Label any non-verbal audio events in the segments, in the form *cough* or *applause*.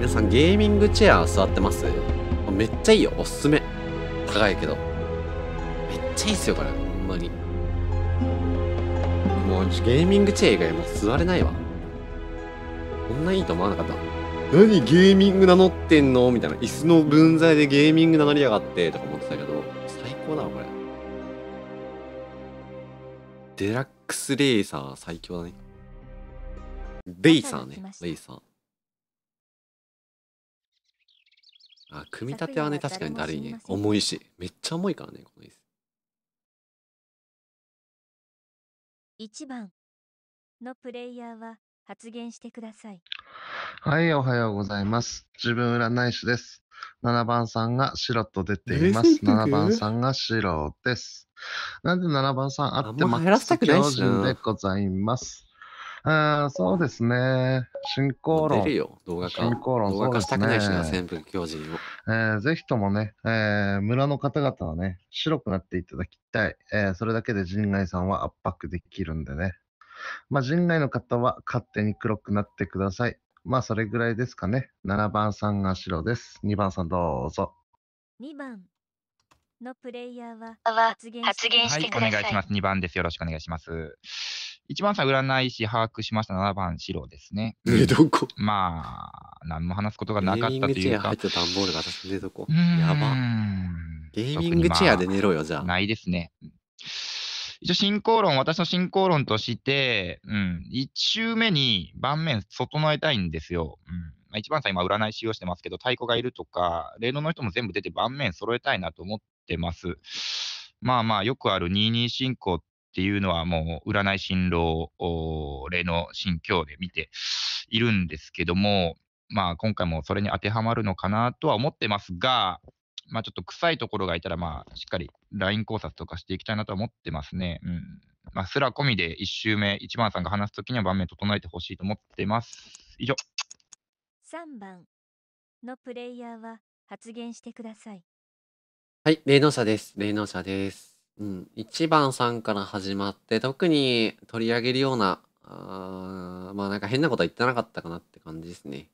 皆さんゲーミングチェア座ってますめっちゃいいよ。おすすめ。高いけど。めっちゃいいっすよ、これ。ほんまに。もう、ゲーミングチェア以外もう座れないわ。こんないいと思わなかった。何ゲーミング名乗ってんのみたいな。椅子の分際でゲーミング名乗りやがって、とか思ってたけど、最高だわ、これ。デラックスレーサー最強だね。レイサーね。レイサー。あ、組み立てはね、確かにだるいね。重いし。めっちゃ重いからね、この椅子。1番のプレイヤーは発言してください。はい、おはようございます。自分占い師です。7番さんが白と出ています。7番さんが白です。なんで7番さんあっても。標準でございます。あそうですね。進行論。出るよ、動画化。進行論、動画化したくないしな、潜伏狂人えー、ぜひともね、えー、村の方々はね、白くなっていただきたい。えー、それだけで陣内さんは圧迫できるんでね。まあ、陣内の方は勝手に黒くなってください。まあ、それぐらいですかね。7番さんが白です。2番さんどうぞ。2番のプレイヤーは発言してください。はい、お願いします。2番です。よろしくお願いします。一番さ、占い師把握しました7番、白ですね。寝床。まあ、何も話すことがなかったというか。ゲーミングチェア入った段ボールが私寝床。やば。ゲーミングチェアで寝ろよ、じゃあ。ないですね。一応進行論、私の進行論として、うん、1周目に盤面整えたいんですよ。うん一番さん今占い師をしてますけど、太鼓がいるとか、霊能の人も全部出て盤面揃えたいなと思ってます。まあまあ、よくある22進行っっていうのはもう占い進路例の心境で見ているんですけども、まあ、今回もそれに当てはまるのかなとは思ってますが、まあ、ちょっと臭いところがいたら、まあ、しっかり LINE 考察とかしていきたいなとは思ってますね。うんまあ、すら込みで1周目、1番さんが話すときには盤面整えてほしいと思ってます。以上。3番のプレイヤーは発言してください。はい、霊能者です。霊能者です。うん、1番さんから始まって特に取り上げるようなあまあなんか変なことは言ってなかったかなって感じですね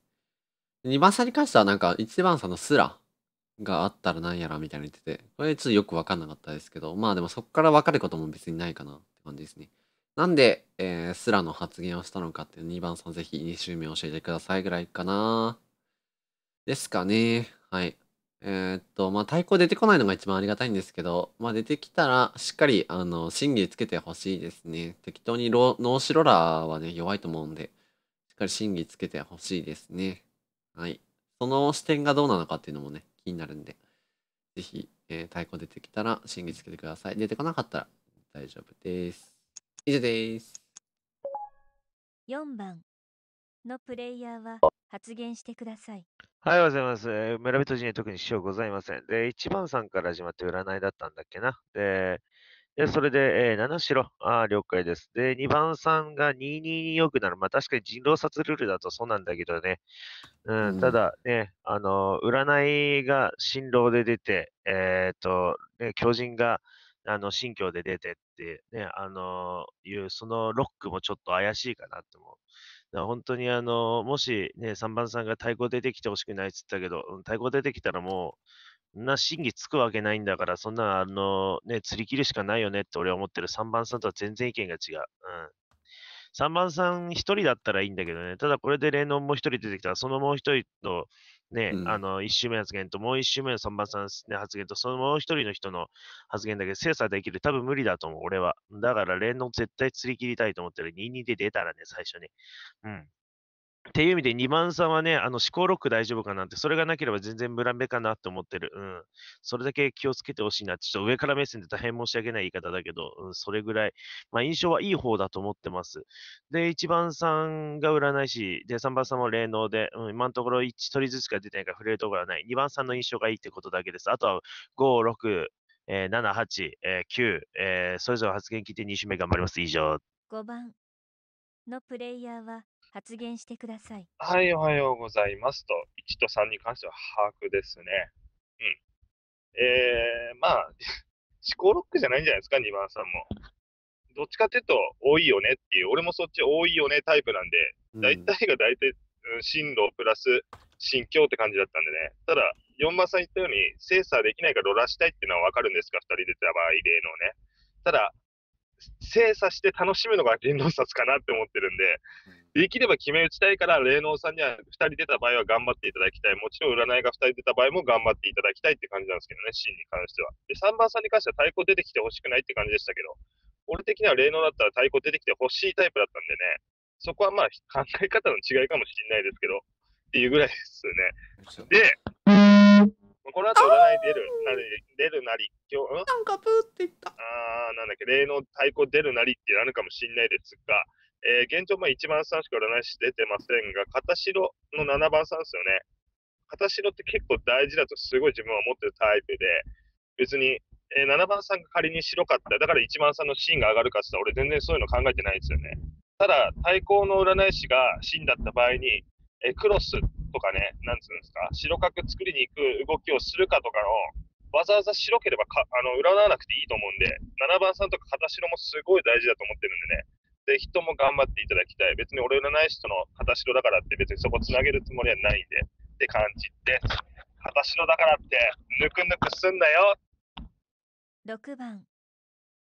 2番さんに関してはなんか1番さんのすらがあったらなんやらみたいに言っててこれちょっとよくわかんなかったですけどまあでもそこからわかることも別にないかなって感じですねなんで、えー、スラの発言をしたのかっていう2番さんぜひ2周目教えてくださいぐらいかなですかねはいえー、っと、まあ、対抗出てこないのが一番ありがたいんですけど、まあ、出てきたら、しっかり、あの、審議つけてほしいですね。適当にロ、ノーシロラーはね、弱いと思うんで、しっかり審議つけてほしいですね。はい。その視点がどうなのかっていうのもね、気になるんで、ぜひ、えー、太鼓出てきたら、審議つけてください。出てこなかったら、大丈夫です。以上です。4番のプレイヤーは、発言してください。はい、おはようございます。村人陣に特に支障ございません。で、1番さんから始まって占いだったんだっけな。で、でそれで、えー、7白。あ了解です。で、2番さんが2 2 2よくなる。まあ確かに人狼殺ルールだとそうなんだけどね。ううんただね、あの、占いが新郎で出て、えっ、と、ね、狂人が、あの、新居で出てって、ね、あの、いう、そのロックもちょっと怪しいかなって思う。本当にあの、もしね、3番さんが太鼓出てきてほしくないって言ったけど、太鼓出てきたらもう、な審議つくわけないんだから、そんなあの、ね、釣り切るしかないよねって俺は思ってる3番さんとは全然意見が違う。うん3番さん1人だったらいいんだけどね、ただこれで霊能も1人出てきたら、そのもう1人とね、うん、あの、一周目の発言と、もう一周目の三番さんの発言と、そのもう一人の人の発言だけ精査できる。多分無理だと思う、俺は。だから、連の絶対釣り切りたいと思ってる。2-2で出たらね、最初に。うん。っていう意味で2番さんはね、あの思考ロック大丈夫かなって、それがなければ全然ブランベかなって思ってる。うん。それだけ気をつけてほしいなって、ちょっと上から目線で大変申し訳ない言い方だけど、うん、それぐらい、まあ印象はいい方だと思ってます。で、1番さんが占い師、で、3番さんも霊能で、うん、今のところ1人ずつが出てないから触れるところはない。2番さんの印象がいいってことだけです。あとは5、6、えー、7、8、えー、9、えー、それぞれ発言聞いて2週目頑張ります。以上。5番のプレイヤーは、発言してください。はい、おはようございますと、1と3に関しては把握ですね。うん。えー、まあ、*laughs* 思考ロックじゃないんじゃないですか、2番さんも。どっちかっていうと、多いよねっていう、俺もそっち多いよねタイプなんで、大体が大体、うん、進路プラス心境って感じだったんでね。ただ、4番さん言ったように、精査できないからロラしたいっていうのは分かるんですか、2人出た場合、例のね。ただ、精査して楽しむのが林道札かなって思ってるんで、できれば決め打ちたいから、霊能さんには2人出た場合は頑張っていただきたい。もちろん占いが2人出た場合も頑張っていただきたいって感じなんですけどね、シーンに関しては。で、3番さんに関しては太鼓出てきてほしくないって感じでしたけど、俺的には霊能だったら太鼓出てきてほしいタイプだったんでね、そこはまあ考え方の違いかもしれないですけど、っていうぐらいですね。で、この後占い出るなり、出るなり、今日、んなんかプーって言った。あー、なんだっけ、霊能太鼓出るなりってなるかもしれないですが、えー、現状、ま1番さんしか占い師出てませんが、片白の7番さんですよね。片白って結構大事だとすごい自分は思ってるタイプで、別に、えー、7番さんが仮に白かった、だから1番さんのシーンが上がるかって言ったら、俺全然そういうの考えてないですよね。ただ、対抗の占い師が芯だった場合に、えー、クロスとかね、なんつうんですか、白角作りに行く動きをするかとかの、わざわざ白ければかあの占わなくていいと思うんで、7番さんとか片白もすごい大事だと思ってるんでね、ぜひとも頑張っていただきたい。別に俺占い師との片白だからって別にそこつなげるつもりはないんでって感じで、片白だからってぬくぬくすんなよ。6番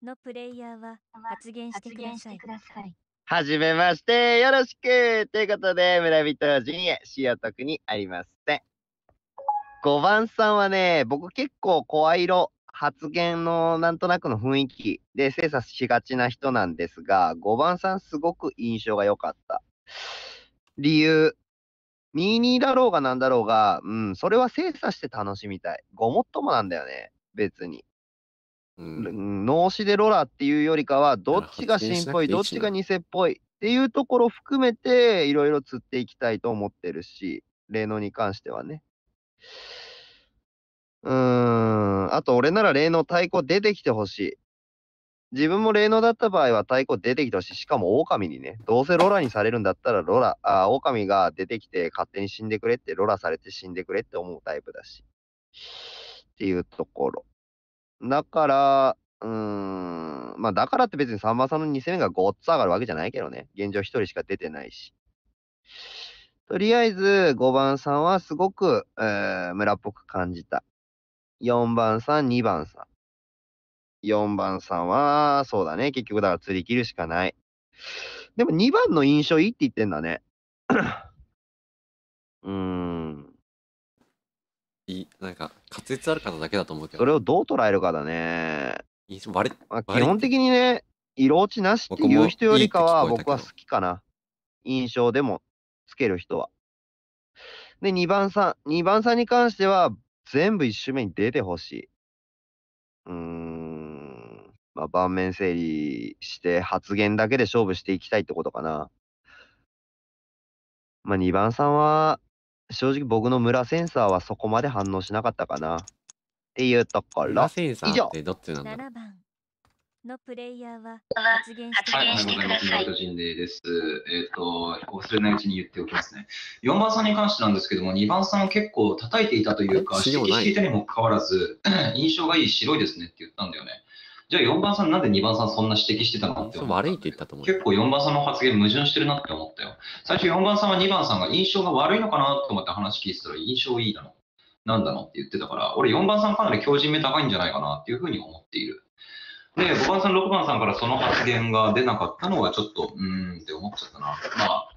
のプレイヤーは発言してください。はじめまして、よろしくということで、村人陣へ、塩特にありますね。5番さんはね、僕結構声色発言のなんとなくの雰囲気で精査しがちな人なんですが、5番さんすごく印象が良かった。理由、22だろうがなんだろうが、うん、それは精査して楽しみたい。ごもっともなんだよね、別に。うん、脳死でロラっていうよりかは、どっちが真っぽい、どっちが偽っぽいっていうところ含めて、いろいろ釣っていきたいと思ってるし、霊能に関してはね。うーん、あと俺なら霊能太鼓出てきてほしい。自分も霊能だった場合は太鼓出てきてほしい。しかも狼にね、どうせロラにされるんだったらロラ、あ、狼が出てきて勝手に死んでくれって、ロラされて死んでくれって思うタイプだし。っていうところ。だから、うーん、まあだからって別にさんまさんの2戦目がごっつ上がるわけじゃないけどね。現状1人しか出てないし。とりあえず5番さんはすごく、えー、村っぽく感じた。4番さん、2番さん。4番さんは、そうだね。結局だから釣り切るしかない。でも2番の印象いいって言ってんだね。うーん。いい、なんか、滑舌ある方だけだと思うけど。それをどう捉えるかだね。割まあ、基本的にね、色落ちなしっていう人よりかは僕は好きかな。印象でもつける人は。で、2番さん。2番さんに関しては、全部一周目に出てほしい。うーん、まあ、盤面整理して発言だけで勝負していきたいってことかな。まあ、2番さんは、正直僕の村センサーはそこまで反応しなかったかな。っていうところ。村センサーってどっちなんだろうのプレイヤーは発言してください。はい、人類です。えっ、ー、と、忘れないうちに言っておきますね。4番さんに関してなんですけども、2番さん結構叩いていたというか、指摘していたにもかかわらず、*clears throat* 印象がいい白いですねって言ったんだよね。じゃあ4番さんなんで2番さんそんな指摘してたのって悪いって言ったと思う。結構4番さんの発言矛盾してるなって思ったよ。最初4番さんは2番さんが印象が悪いのかなと思って話聞いてたら印象いいだの。なんだのって言ってたから、俺4番さんかなり強靭目高いんじゃないかなっていうふうに思っている。で、5番さん、6番さんからその発言が出なかったのがちょっと、うーんって思っちゃったな。まあ、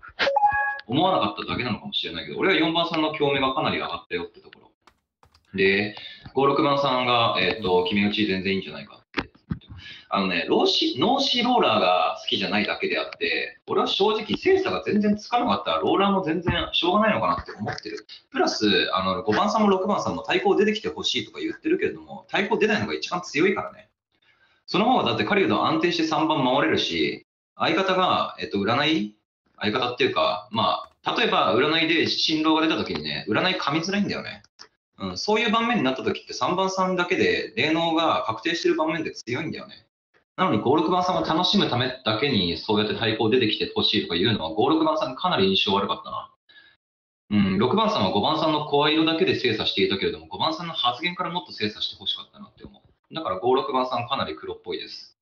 思わなかっただけなのかもしれないけど、俺は4番さんの共鳴がかなり上がったよってところ。で、5、6番さんが、えっ、ー、と、決め打ち全然いいんじゃないかって。あのね、老子、脳死ローラーが好きじゃないだけであって、俺は正直精査が全然つかなかったら、ローラーも全然しょうがないのかなって思ってる。プラス、あの、5番さんも6番さんも対抗出てきてほしいとか言ってるけれども、対抗出ないのが一番強いからね。その方がだって狩人は安定して3番守れるし、相方が、えっと、占い相方っていうか、まあ、例えば占いで振動が出た時にね、占い噛みづらいんだよね。うん、そういう盤面になった時って3番さんだけで霊能が確定してる盤面で強いんだよね。なのに5、6番さんが楽しむためだけにそうやって対抗出てきてほしいとかいうのは5、6番さんかなり印象悪かったな。うん、6番さんは5番さんの声色だけで精査していたけれども、5番さんの発言からもっと精査してほしかったなって思う。だから5、6番さんかなり黒っぽいです。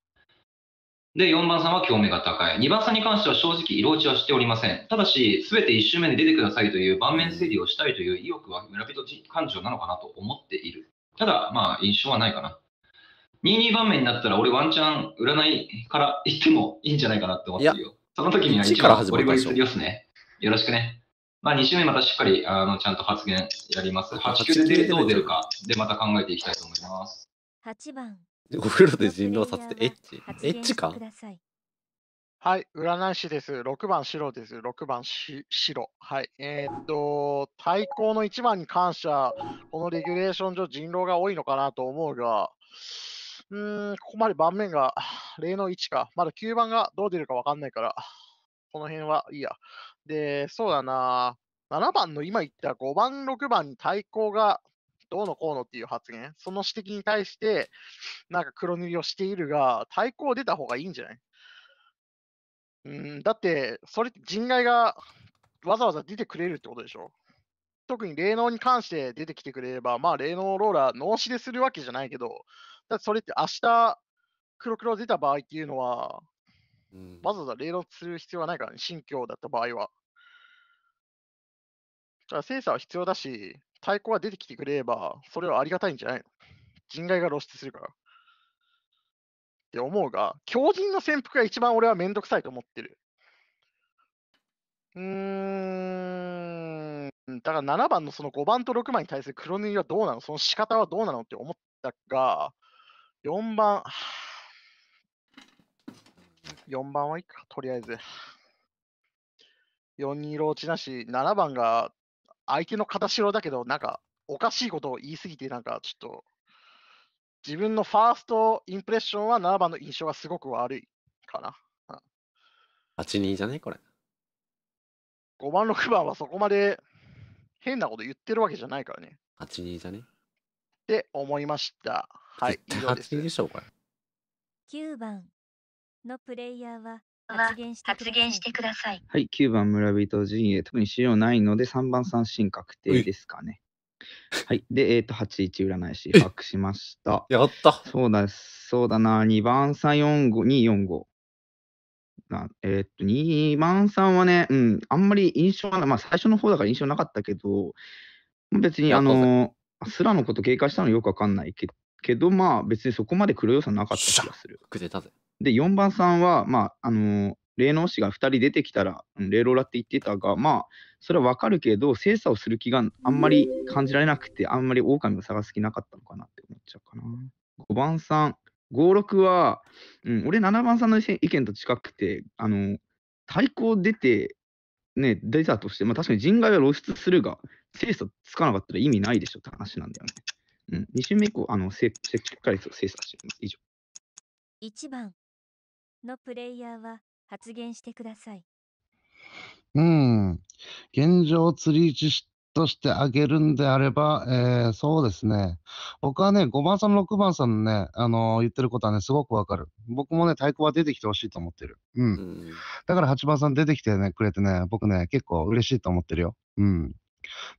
で、4番さんは興味が高い。2番さんに関しては正直色落ちはしておりません。ただし、すべて1周目に出てくださいという盤面整理をしたいという意欲は村人感情なのかなと思っている。ただ、まあ、印象はないかな。22番目になったら、俺ワンチャン占いから行ってもいいんじゃないかなって思ってるよ。その時には1番ゴリゴリするよすね。よろしくね。まあ、2週目またしっかりあのちゃんと発言やります。8級でどう出るかでまた考えていきたいと思います。8番お風呂で人狼させてエッチエッチかはい、占い師です。6番白です。6番し白。はい。えー、っと、対抗の1番に感謝、このレギュレーション上人狼が多いのかなと思うが、うーん、ここまで盤面が例の1か。まだ9番がどう出るかわかんないから、この辺はいいや。で、そうだな。7番の今言った5番、6番に対抗がどうのこうのっていう発言、その指摘に対して、なんか黒塗りをしているが、対抗出た方がいいんじゃないうんだって、それって人外がわざわざ出てくれるってことでしょ特に霊能に関して出てきてくれれば、まあ霊能ローラー、脳死でするわけじゃないけど、だってそれって明日、黒黒出た場合っていうのは、うん、わざわざ霊能する必要はないからね、信教だった場合は。だから精査は必要だし、太鼓が出てきてくれれば、それはありがたいんじゃないの人外が露出するから。って思うが、強靭の潜伏が一番俺はめんどくさいと思ってる。うーん、だから7番のその5番と6番に対する黒塗りはどうなのその仕方はどうなのって思ったが、4番、4番はいいか、とりあえず。4に色落ちなし、7番が相手の形代だけど、なんか、おかしいことを言いすぎて、なんか、ちょっと、自分のファーストインプレッションは7番の印象がすごく悪いかな。8 2じゃねこれ。5番、6番はそこまで変なこと言ってるわけじゃないからね。8 2じゃねって思いました。はい、以上です。9番のプレイヤーは発言してください。はい、9番村人陣営、特に資料ないので3番三振確定ですかね。はい、で、えー、と、81占い師、把握しました。やった。そうだ、そうだな、2番3、4、5、2、4、5。えっ、ー、と、2番さんはね、うん、あんまり印象まあ最初の方だから印象なかったけど、別にあの、スラのこと警戒したのよくわかんないけど、まあ別にそこまで黒要さなかった気がする。くたぜ。で、4番さんは、まあ、あの霊能師が2人出てきたら、霊老らって言ってたが、まあ、それはわかるけど、精査をする気があんまり感じられなくて、あんまり狼を探す気なかったのかなって思っちゃうかな。5番さん、5、6は、うん、俺7番さんの意見と近くて、あの、対抗出て、ね、出たとして、まあ確かに人外は露出するが、精査つかなかったら意味ないでしょって話なんだよね。うん、2週目以降、あの、しっかり精査してます。以上。1番のプレイヤーは発言してください。うん。現状釣り1としてあげるんであれば、えー、そうですね。僕はね、5番さん、6番さんのね、あのー、言ってることはね、すごくわかる。僕もね、太鼓は出てきてほしいと思ってる。うん。うん、だから8番さん出てきてね、くれてね、僕ね、結構嬉しいと思ってるよ。うん。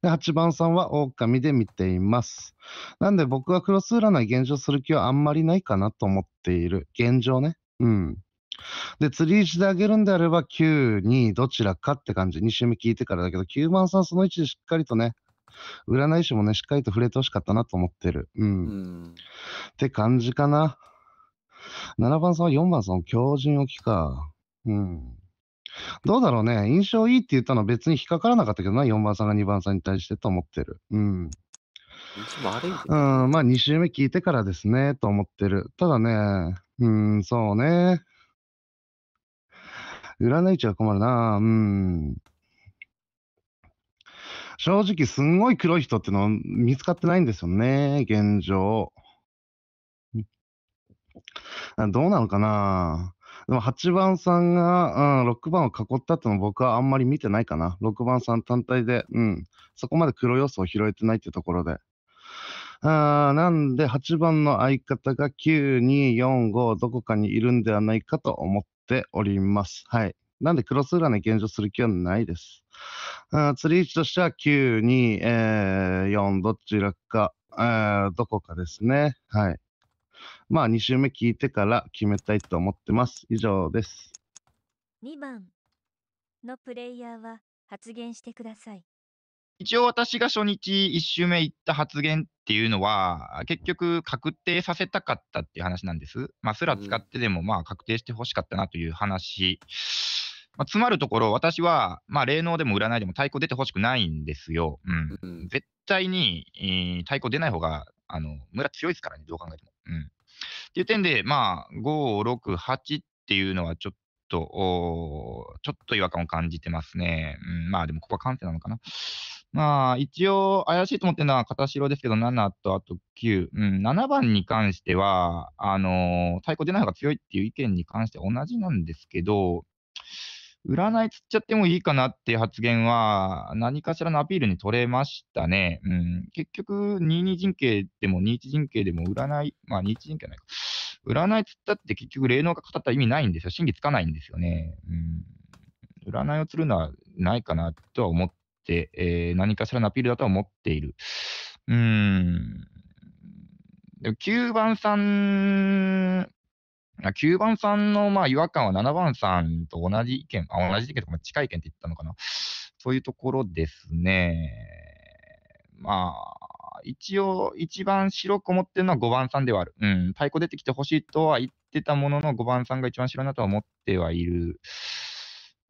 で、8番さんは狼で見ています。なんで僕はクロス占い現状する気はあんまりないかなと思っている。現状ね。うん。で、釣り石であげるんであれば、9、2、どちらかって感じ、2周目聞いてからだけど、9番さん、その位置でしっかりとね、占い師もね、しっかりと触れてほしかったなと思ってる。うん。うんって感じかな。7番さんは4番さん、強靭置きか。うん。どうだろうね。印象いいって言ったのは別に引っかからなかったけどな、4番さんが2番さんに対してと思ってる。うん。うん、まあ2周目聞いてからですね、と思ってる。ただね、うん、そうね。占いちゃ困るなうん。正直、すんごい黒い人ってのは見つかってないんですよね、現状。どうなのかなでも8番さんが、うん、6番を囲ったっての僕はあんまり見てないかな。6番さん単体で、うん、そこまで黒要素を拾えてないってところで。あなんで8番の相方が9245どこかにいるんではないかと思っております。はい。なんで、クロス裏に現状する気はないです。うん、釣り位置としては9、2、えー、4、どちらか、えー、どこかですね。はい。まあ、2周目聞いてから決めたいと思ってます。以上です。2番のプレイヤーは発言してください。一応私が初日1周目行った発言っていうのは、結局確定させたかったっていう話なんです。まあ、すら使ってでもまあ確定してほしかったなという話。まあ、詰まるところ、私は、まあ、霊能でも占いでも太鼓出てほしくないんですよ。うん。絶対に、えー、太鼓出ない方が、あの、村強いですからね、どう考えても。うん。っていう点で、まあ、5、6、8っていうのはちょっと、おちょっと違和感を感じてますね。うん、まあ、でもここは感性なのかな。まあ、一応、怪しいと思ってるのは、片白ですけど、7とあと9。うん、7番に関しては、あのー、太鼓出ない方が強いっていう意見に関して同じなんですけど、占いつっちゃってもいいかなっていう発言は、何かしらのアピールに取れましたね。うん、結局、22陣形でも21陣形でも占い、まあ21陣形ないか。占いつったって結局霊能が語った意味ないんですよ。真偽つかないんですよね。うん、占いを釣るのはないかなとは思って、えー、何かしらのアピールだとは思っている。うん。9番さん、9番さんのまあ違和感は7番さんと同じ意見、あ同じ意見とか近い意見って言ったのかな。そういうところですね。まあ、一応、一番白く思ってるのは5番さんではある。うん、太鼓出てきてほしいとは言ってたものの、5番さんが一番白いなとは思ってはいる。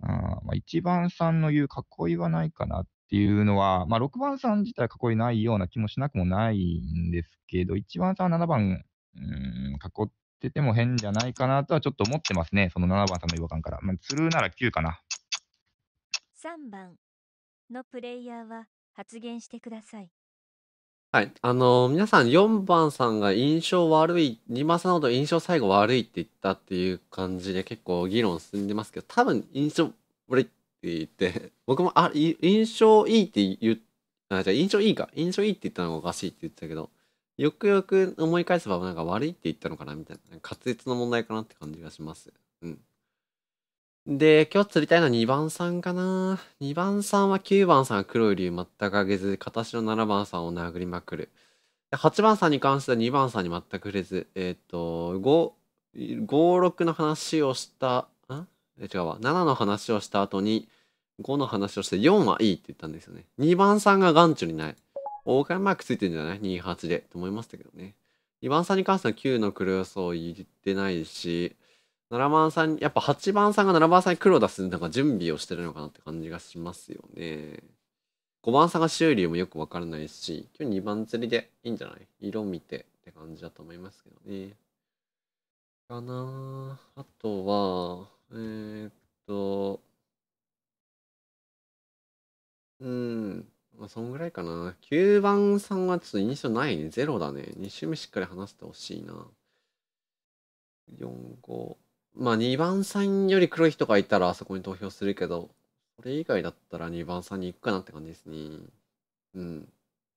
うまあ、1番さんの言う囲いはないかなっていうのは、まあ、6番さん自体囲いないような気もしなくもないんですけど、1番さんは7番、うん、囲ってても変じゃないかなとはちょっと思ってますね、その7番さんの違和感から。まあ、なら9かな。3番のプレイヤーは発言してください。はい。あの、皆さん4番さんが印象悪い、2番さんのこと印象最後悪いって言ったっていう感じで結構議論進んでますけど、多分印象悪いって言って、*laughs* 僕も、あ、印象いいって言っあ、じゃ印象いいか。印象いいって言ったのがおかしいって言ってたけど、よくよく思い返せばなんか悪いって言ったのかなみたいな、滑舌の問題かなって感じがします。うん。で、今日釣りたいのは2番さんかな。2番さんは9番さん黒い竜全く上げず、形の7番さんを殴りまくる。8番さんに関しては2番さんに全く触れず、えっ、ー、と、5、56の話をした、ん違うわ。7の話をした後に、5の話をして4はいいって言ったんですよね。2番さんが眼中にない。大金マークついてるんじゃない ?28 で。と思いましたけどね。2番さんに関しては9の黒予想言ってないし、7番さん、やっぱ8番さんが7番さんに黒出す、なんか準備をしてるのかなって感じがしますよね。5番さんが修理もよくわからないし、今日2番釣りでいいんじゃない色見てって感じだと思いますけどね。かなあとは、えー、っと、うん、まあ、そんぐらいかな。9番さんはちょっと印象ないね。ゼロだね。2周目しっかり話してほしいな。4、5、まあ2番さんより黒い人がいたらあそこに投票するけど、それ以外だったら2番さんに行くかなって感じですね。うん。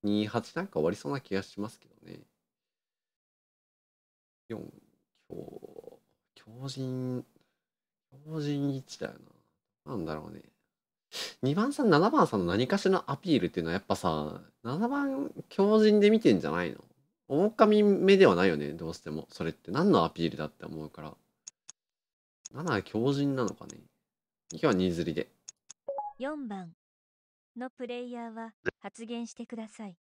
28なんか終わりそうな気がしますけどね。4、強、強人、強人1だよな。なんだろうね。2番さん、7番さんの何かしらのアピールっていうのはやっぱさ、7番強人で見てんじゃないの狼目ではないよね、どうしても。それって何のアピールだって思うから。7は強靭なのかね今日はーズリで4番のプレイヤーは発言してください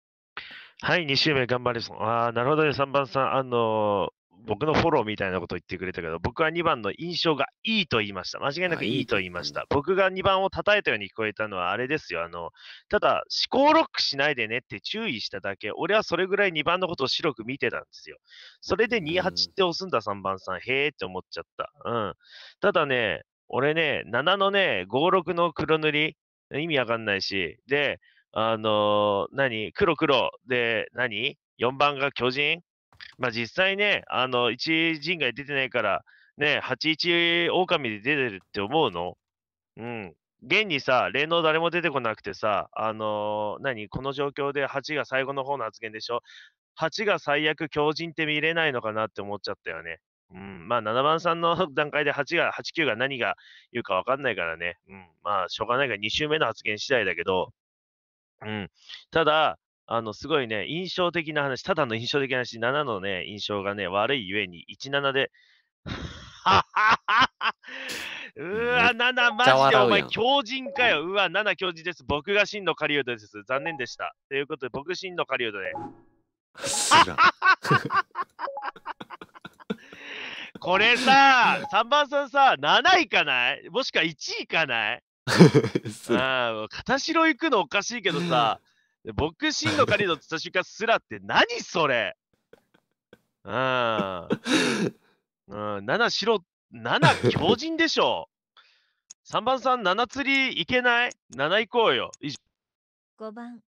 はい2周目頑張りますああなるほどね3番さんあの僕のフォローみたいなことを言ってくれたけど、僕は2番の印象がいいと言いました。間違いなくいいと言いました。僕が2番を叩いたように聞こえたのはあれですよ。あの、ただ、思考ロックしないでねって注意しただけ、俺はそれぐらい2番のことを白く見てたんですよ。それで28って押すんだ3番さん、へーって思っちゃった。うん。ただね、俺ね、7のね、56の黒塗り、意味わかんないし、で、あのー、何黒黒で何、4番が巨人まあ、実際ね、あの1人外出てないから、ね、8、1狼で出てるって思うのうん。現にさ、霊能誰も出てこなくてさ、あのー、何この状況で8が最後の方の発言でしょ ?8 が最悪強靭って見れないのかなって思っちゃったよね。うん。まあ、7番さんの段階で8が、8、9が何が言うかわかんないからね。うん。まあ、しょうがないから2周目の発言次第だけど、うん。ただ、あの、すごいね、印象的な話、ただの印象的な話、7のね、印象がね、悪いゆえに、17で、*laughs* うわ、7、マジでお前、強人かよ。うわ、7、強人です。僕が真の狩人です。残念でした。ということで、僕、真の狩人で。*laughs* これさ、3番さんさ、7位かないもしくは1位かない *laughs* ああ、片白行くのおかしいけどさ。ボクシンの狩りの土かすらって何それうん。うん、7白、7強人でしょ。3番さん、7釣りいけない ?7 行こうよ。5番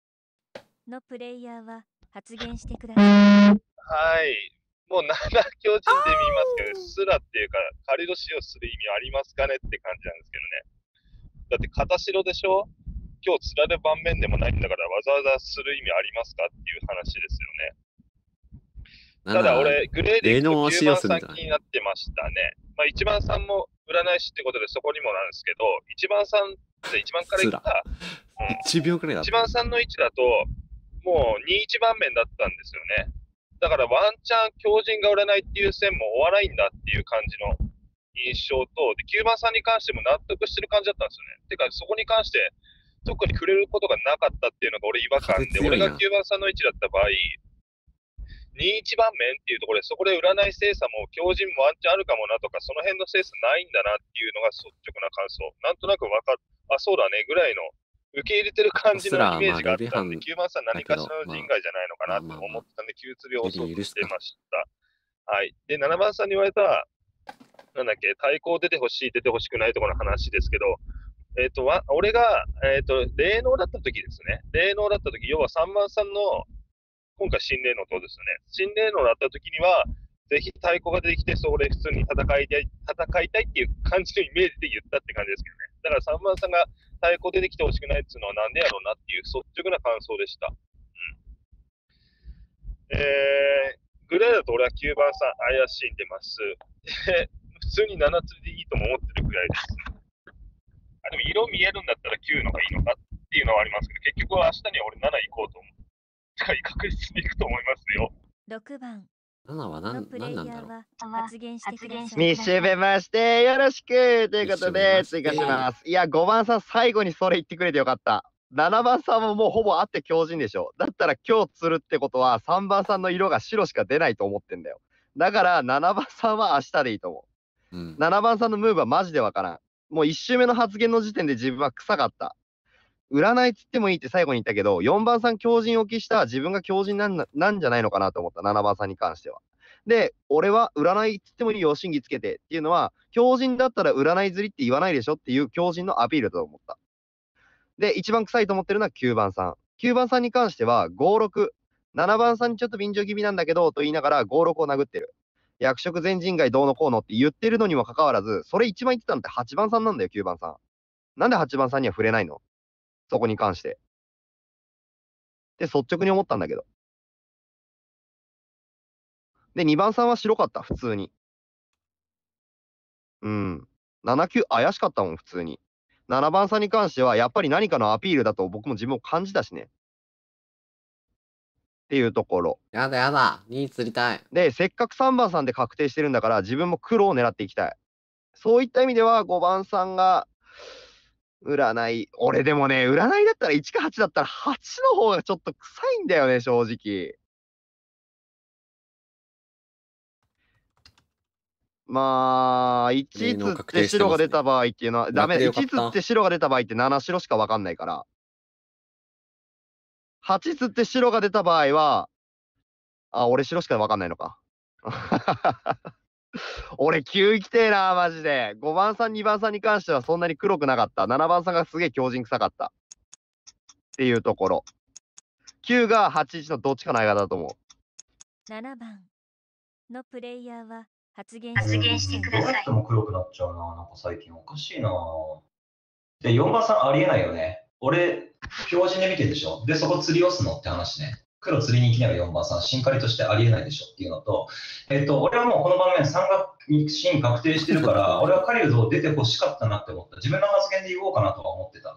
のプレイヤーは発言してください。はい。もう7強人で見ますけど、すらっていうか、リド使用する意味ありますかねって感じなんですけどね。だって、片白でしょ今日つられる盤面でもないんだから、わざわざする意味ありますかっていう話ですよね。ただ俺、グレーで9番一番気になってましたね。まあ、1番さんも占い師ってことでそこにもなんですけど、1番さんって1番からいった、うん、1秒くらいだ番さんの位置だと、もう2、1番面だったんですよね。だからワンチャン強靭が売ないっていう線も終わないんだっていう感じの印象と、で9番さんに関しても納得してる感じだったんですよね。てか、そこに関して、特に触れることがなかったっていうのが俺違和感で、俺が9番さんの位置だった場合、21番面っていうところで、そこで占い精査も強靭もワンチャンあるかもなとか、その辺の精査ないんだなっていうのが率直な感想。なんとなく分かっ、あ、そうだねぐらいの受け入れてる感じのイメージがあったんで、9番さん何かしらの人外じゃないのかなと思ってたんで、9つ病をそうしてました。はい。で、7番さんに言われた、なんだっけ、対抗出てほしい、出てほしくないところの話ですけど、えっ、ー、と、俺が、えっ、ー、と、霊能だった時ですね。霊能だった時、要は3万さんの、今回心霊能とですね。心霊能だった時には、ぜひ太鼓ができて、それ普通に戦いたい、戦いたいっていう感じのイメージで言ったって感じですけどね。だから3万さんが太鼓出てきてほしくないっていうのはなんでやろうなっていう率直な感想でした。うえー、グレーだと俺は9番さん怪しんでます。普通に7つでいいとも思ってるぐらいです。あ、でも色見えるんだったら9のがいいのかっていうのはありますけど、結局は明日には俺7行こうと思う。確実に行くと思いますよ。6番。7は何何なんだろう発言してください。見しめましてよろしくということで追加します。いや、5番さん最後にそれ言ってくれてよかった。7番さんももうほぼあって強靭でしょ。だったら今日釣るってことは3番さんの色が白しか出ないと思ってんだよ。だから7番さんは明日でいいと思う。うん、7番さんのムーブはマジでわからん。もう1周目の発言の時点で自分は臭かった。占いつってもいいって最後に言ったけど、4番さん強人を期した自分が強人なんなんじゃないのかなと思った、7番さんに関しては。で、俺は占いつってもいいよ、審議つけてっていうのは、強人だったら占い釣りって言わないでしょっていう強人のアピールだと思った。で、一番臭いと思ってるのは9番さん。9番さんに関しては、5、6、7番さんにちょっと便乗気味なんだけどと言いながら、5、6を殴ってる。役職全人外どうのこうのって言ってるのにもかかわらず、それ一番言ってたのって8番さんなんだよ、9番さん。なんで8番さんには触れないのそこに関して。で、率直に思ったんだけど。で、2番さんは白かった、普通に。うん。7級怪しかったもん、普通に。7番さんに関しては、やっぱり何かのアピールだと僕も自分を感じたしね。っていうところ。やだやだ、2位釣りたい。で、せっかく3番さんで確定してるんだから、自分も黒を狙っていきたい。そういった意味では、5番さんが、占い、俺でもね、占いだったら1か8だったら8の方がちょっと臭いんだよね、正直。まあ、1つって白が出た場合っていうのは、ダメだ。1つって白が出た場合って7白しか分かんないから。8つって白が出た場合は、あ、俺白しかわかんないのか。*laughs* 俺9行きてえな、マジで。5番さん、2番さんに関してはそんなに黒くなかった。7番さんがすげえ強靭臭かった。っていうところ。9が81のどっちかの間だと思う。7番のプレイヤーは発言発言してください。どうやっても黒くなっちゃうな、なんか最近おかしいな。で、4番さんありえないよね。俺、標準で見てるでしょ。で、そこ釣り押すのって話ね。黒釣りに行きなり4番さん、しンかりとしてありえないでしょっていうのと、えっと、俺はもうこの場面、3がシーン確定してるから、*laughs* 俺は狩人出てほしかったなって思った。自分の発言で言おうかなとは思ってた。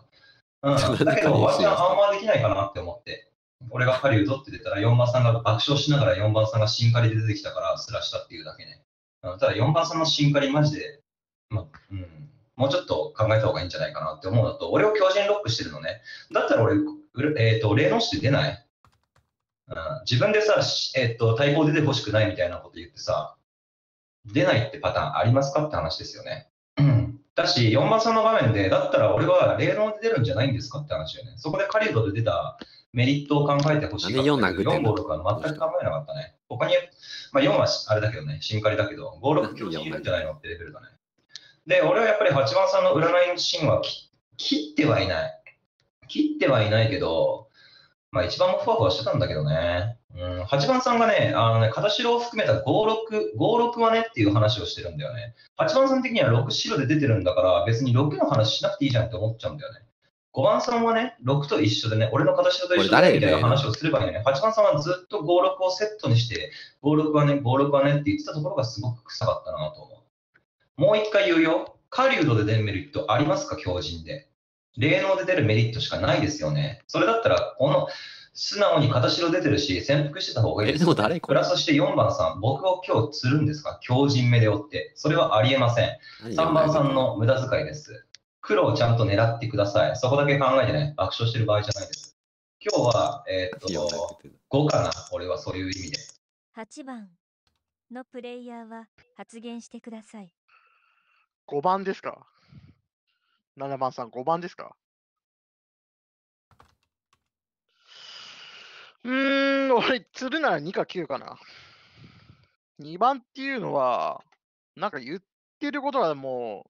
うん、だけど、私はあんまできないかなって思って。俺が狩人って出たら、4番さんが爆笑しながら4番さんがしんかりで出てきたから、すらしたっていうだけね。うん、ただ、4番さんのしんかりマジで、まあ、うん、もうちょっと考えた方がいいんじゃないかなって思うのと、俺を強靭ロックしてるのね。だったら俺、えっ、ー、と、霊能師出ない、うん、自分でさ、えっ、ー、と、対抗出てほしくないみたいなこと言ってさ、出ないってパターンありますかって話ですよね。だし、4番さんの場面で、だったら俺は霊能で出るんじゃないんですかって話よね。そこでカリドで出たメリットを考えてほしいかっ4て4、5、6は全く考えなかったね。他に、まあ、4はあれだけどね、シンカリだけど、5、6強にいるんじゃないのってレベルだね。で、俺はやっぱり八番さんの占いのシーンは切ってはいない。切ってはいないけど、まあ一番もふわふわしてたんだけどね。うん、8番さんがね、あのね、片白を含めた56、56はねっていう話をしてるんだよね。8番さん的には6白で出てるんだから、別に6の話しなくていいじゃんって思っちゃうんだよね。5番さんはね、6と一緒でね、俺の形と一緒だみたいな話をすればいいよね。8番さんはずっと5、6をセットにして、5、6はね、5、6はねって言ってたところがすごく臭かったなと思う。もう一回言うよ。狩人で出るメリットありますか強人で。霊能で出るメリットしかないですよね。それだったら、この、素直に片白出てるし、潜伏してた方がいいです。プラスして4番さん、僕を今日釣るんですか強人目で追って。それはありえません。3番さんの無駄遣いです。黒をちゃんと狙ってください。そこだけ考えてね、爆笑してる場合じゃないです。今日は、えー、っと、5かな、俺はそういう意味で。8番のプレイヤーは発言してください。5番ですか ?7 番さん、5番ですかうーん、俺、釣るなら2か9かな。2番っていうのは、なんか言ってることはも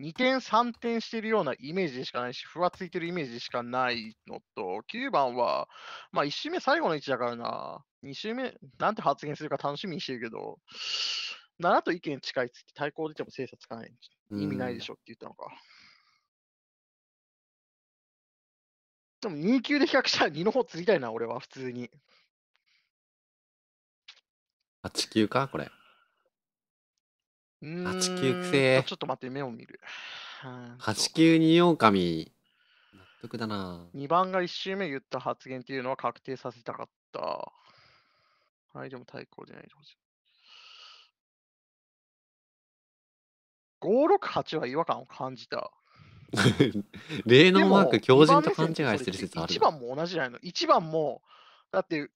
う、2点、3点してるようなイメージしかないし、ふわついてるイメージしかないのと、9番は、まあ1周目最後の位置だからな、2周目、なんて発言するか楽しみにしてるけど、7と意見近いつって対抗出ても精査つかない。意味ないでしょって言ったのか。でも2級で比較したら2の方釣りたいな、俺は、普通に。8級かこれ。8級くせちょっと待って、目を見る。8級に狼。納得だな。2番が1周目言った発言っていうのは確定させたかった。はい、でも対抗じゃないでほしい。568は違和感を感じた。*laughs* 霊能マーク、狂人と勘違いしてる説ある。1番も同じじゃないの。1番も、だって、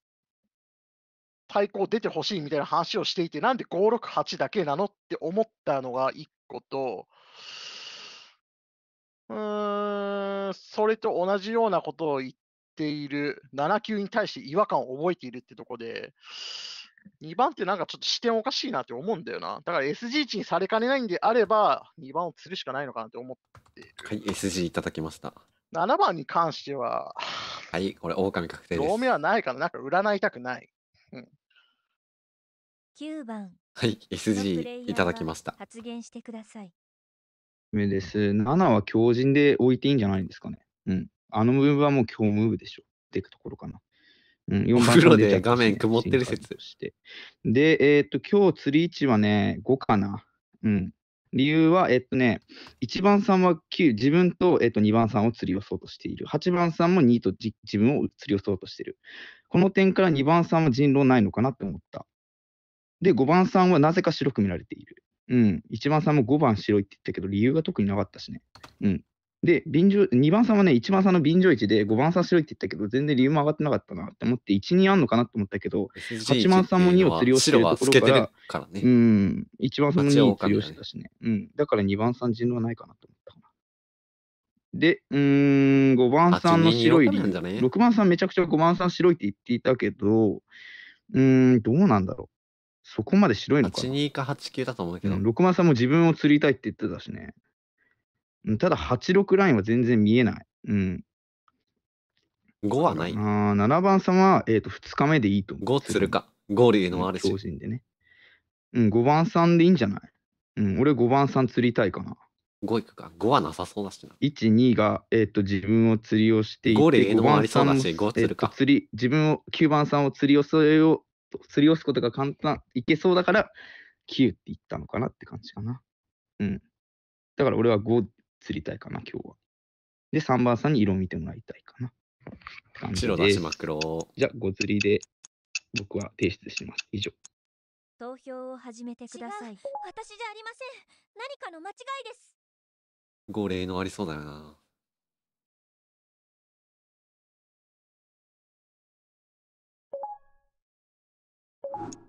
対抗出てほしいみたいな話をしていて、なんで568だけなのって思ったのが1個と、うーん、それと同じようなことを言っている7級に対して違和感を覚えているってとこで、2番ってなんかちょっと視点おかしいなって思うんだよな。だから SG 値にされかねないんであれば、2番を釣るしかないのかなって思ってはい、SG いただきました。7番に関しては、はい、これ、狼確定です。目はないから、なんか占いたくない。うん、9番。はい、SG いただきました。発言してください。目です。7は強靭で置いていいんじゃないんですかね。うん。あのムーブはもう強ムーブでしょ。っていくところかな。うん、4番風呂で画面曇ってる説。で、えー、っと、今日釣り位置はね、5かな。うん。理由は、えっとね、1番さんは9、自分と、えっと、2番さんを釣り寄そうとしている。8番さんも2と自分を釣り寄そうとしている。この点から2番さんは人狼ないのかなって思った。で、5番さんはなぜか白く見られている。うん。1番さんも5番白いって言ったけど、理由が特になかったしね。うん。で、便乗、2番さんはね、1番さんの便乗位置で5番さん白いって言ったけど、全然理由も上がってなかったなって思って、1、2あんのかなって思ったけど、8番さんも2を釣りをしてるところから、からね、うん、1番さんも2を釣りをしてたしね。うん、だから2番さん人狼はないかなと思ったかで、うん、5番さんの白い理由、6番さんめちゃくちゃ5番さん白いって言っていたけど、うん、どうなんだろう。そこまで白いのかな。82か89だと思うけど、うん。6番さんも自分を釣りたいって言ってたしね。ただ86ラインは全然見えない。うん。5はない。あ7番さんは、えーと、2日目でいいと思う。5するか。5類のあるし。超人でね。うん、5番さんでいいんじゃないうん、俺5番さん釣りたいかな。5いくか。5はなさそうだしな。1、2が、えーと、自分を釣りをしていて、5例のありそうだし、5釣るか。えー、釣り、自分を、9番さんを釣りをそれを、釣り寄すことが簡単、いけそうだから、9って言ったのかなって感じかな。うん。だから俺は5釣りたいかな、今日は。で、3番さんに色見てもらいたいかな。白出しまくろう。じゃあ、ご釣りで僕は提出します。以上。投票を始めてください。私じゃありません。何かの間違いです。ご礼のありそうだよな。you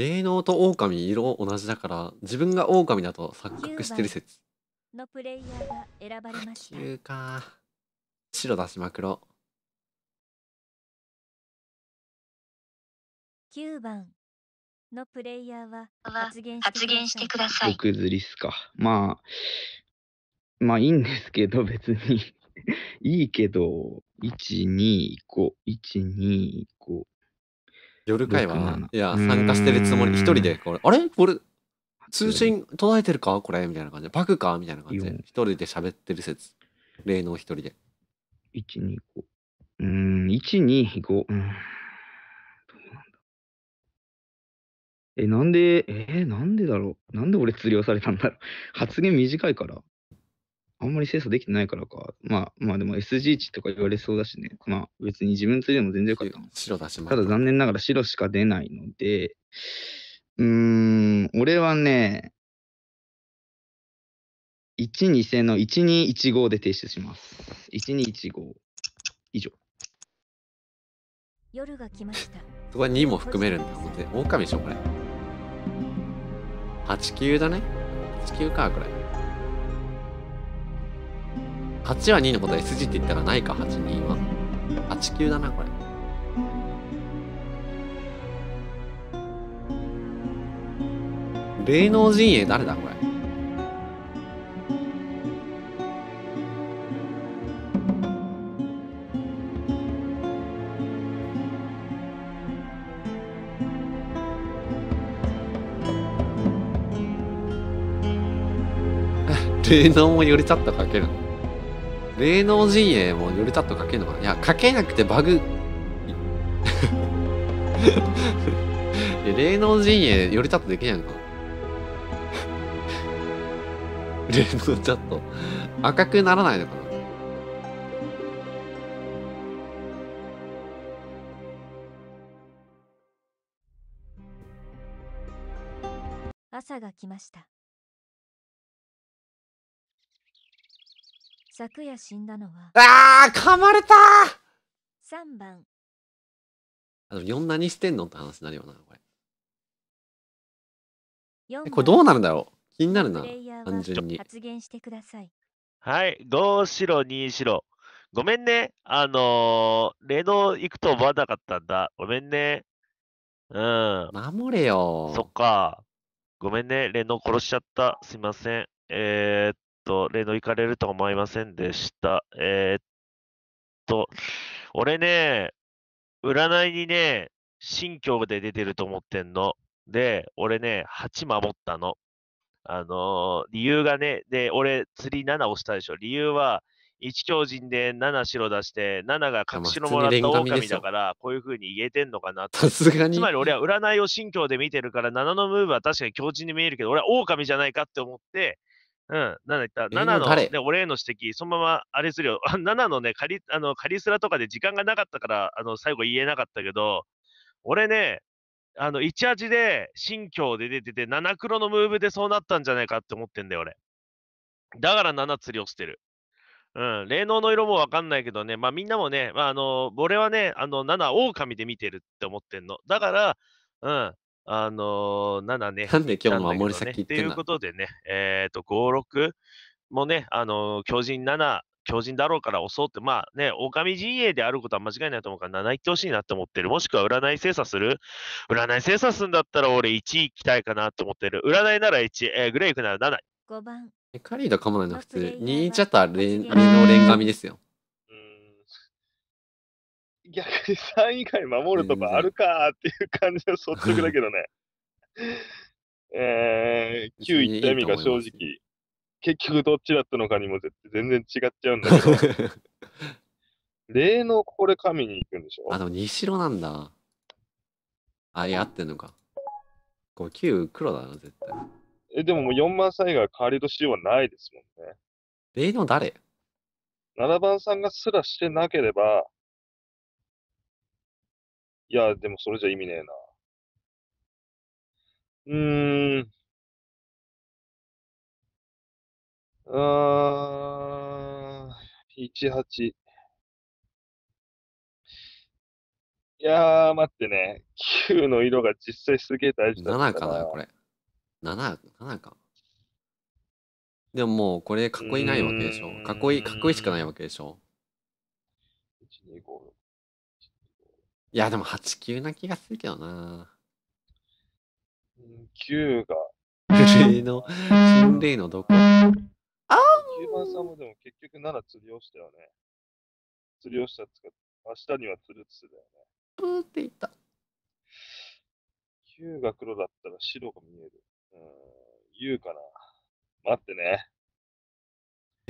霊能と狼色同じだから自分が狼だと錯覚してる説のプレイヤーが選ばれました9か白出しまくろ9番のプレイヤーは発言してください僕ずりっすかまあまあいいんですけど別にいいけど125125夜会話いや参加してるつもり一人でこれあれこれ通信途絶えてるかこれみたいな感じでバグかみたいな感じで一人で喋ってる説例の一人で125うん125うんだえ、なんで、えー、なんでだろうなんで俺釣りをされたんだろう発言短いから。あんまり清楚できてないからか。まあ、まあでも SG 値とか言われそうだしね。まあ別に自分釣りでも全然よかった白出しまただ残念ながら白しか出ないので、うーん、俺はね、12000の1215で提出します。1215以上。夜が来ました。そこは2も含めるんだ。オオカミでしょ、これ。89だね ?89 か、これ。8は2のことは s 字って言ったらないか、82は。89だな、これ。霊能陣営誰だ、これ。*laughs* 霊能も寄れちゃったかけるの霊能陣営もヨルタッと書けるのかないや、書けなくてバグ。*laughs* いや、霊能陣営よりタッとできないのか *laughs* 霊能チャット。赤くならないのかな朝が来ました。昨夜死んだのはあー噛まれた三番あの4何してんのって話になるよなこれこれどうなるんだろう気になるな単純に発言してくださいはい5白2白ごめんねあのー、レノ行くと思わなかったんだごめんねうん守れよそっかごめんねレノ殺しちゃったすいませんえー、っと、レ行かれると思いませんでした。えー、っと、俺ね、占いにね、新教で出てると思ってんの。で、俺ね、8守ったの。あのー、理由がね、で、俺、釣り7押したでしょ。理由は、1強人で7白出して、7が隠しのもらった狼だから、こういう風に言えてんのかなさすがに。つまり俺は占いを信教で見てるから、7のムーブは確かに強人に見えるけど、俺は狼じゃないかって思って、うん、なんだった、7の、ね、俺への指摘、そのままあれするよ。*laughs* 七のね、カリあのカリスラとかで時間がなかったから、あの最後言えなかったけど、俺ね、あの18で新疆で出てて、7黒のムーブでそうなったんじゃないかって思ってんだよ、俺。だから7釣りを捨てる。うん、霊能の色もわかんないけどね、まあみんなもね、まああの、俺はね、あの、七狼で見てるって思ってんの。だから、うん、あのー、7ね。なんで今日も森崎っていう、ことでね、えっ、ー、と、5、6もね、あのー、巨人7、巨人だろうから襲って、まあね、狼陣営であることは間違いないと思うから7行ってほしいなって思ってる。もしくは占い精査する占い精査するんだったら俺1行きたいかなって思ってる。占いなら1、えー、グレイクなら7。5番。カリーだかもないな、普通。2位チャターレノレンガミですよ。逆に3以外守るとかあるかっていう感じは率直だけどね。*laughs* えー、9いった意味が正直、結局どっちだったのかにも全然違っちゃうんだけど。例 *laughs* のこれ神に行くんでしょあ、でも西野なんだ。あ、いや、合ってんのか。こう9黒だな、絶対。え、でももう4万歳が代わりとしようはないですもんね。例の誰 ?7 番さんがすらしてなければ、いや、でもそれじゃ意味ねえな。うーん。あー、18。いやー、待ってね。9の色が実際すげえ大事だ7かな、これ。7、7か。でももうこれ囲いないわけでしょ。囲い、囲いしかないわけでしょ。いや、でも8級な気がするけどな。9が。9 *laughs* の、心霊のどこあ !9 番さんもでも結局7釣り押したよね。釣り押したっつか、明日には釣るっつだよね。プーっていった。9が黒だったら白が見える。うん、言うかな。待ってね。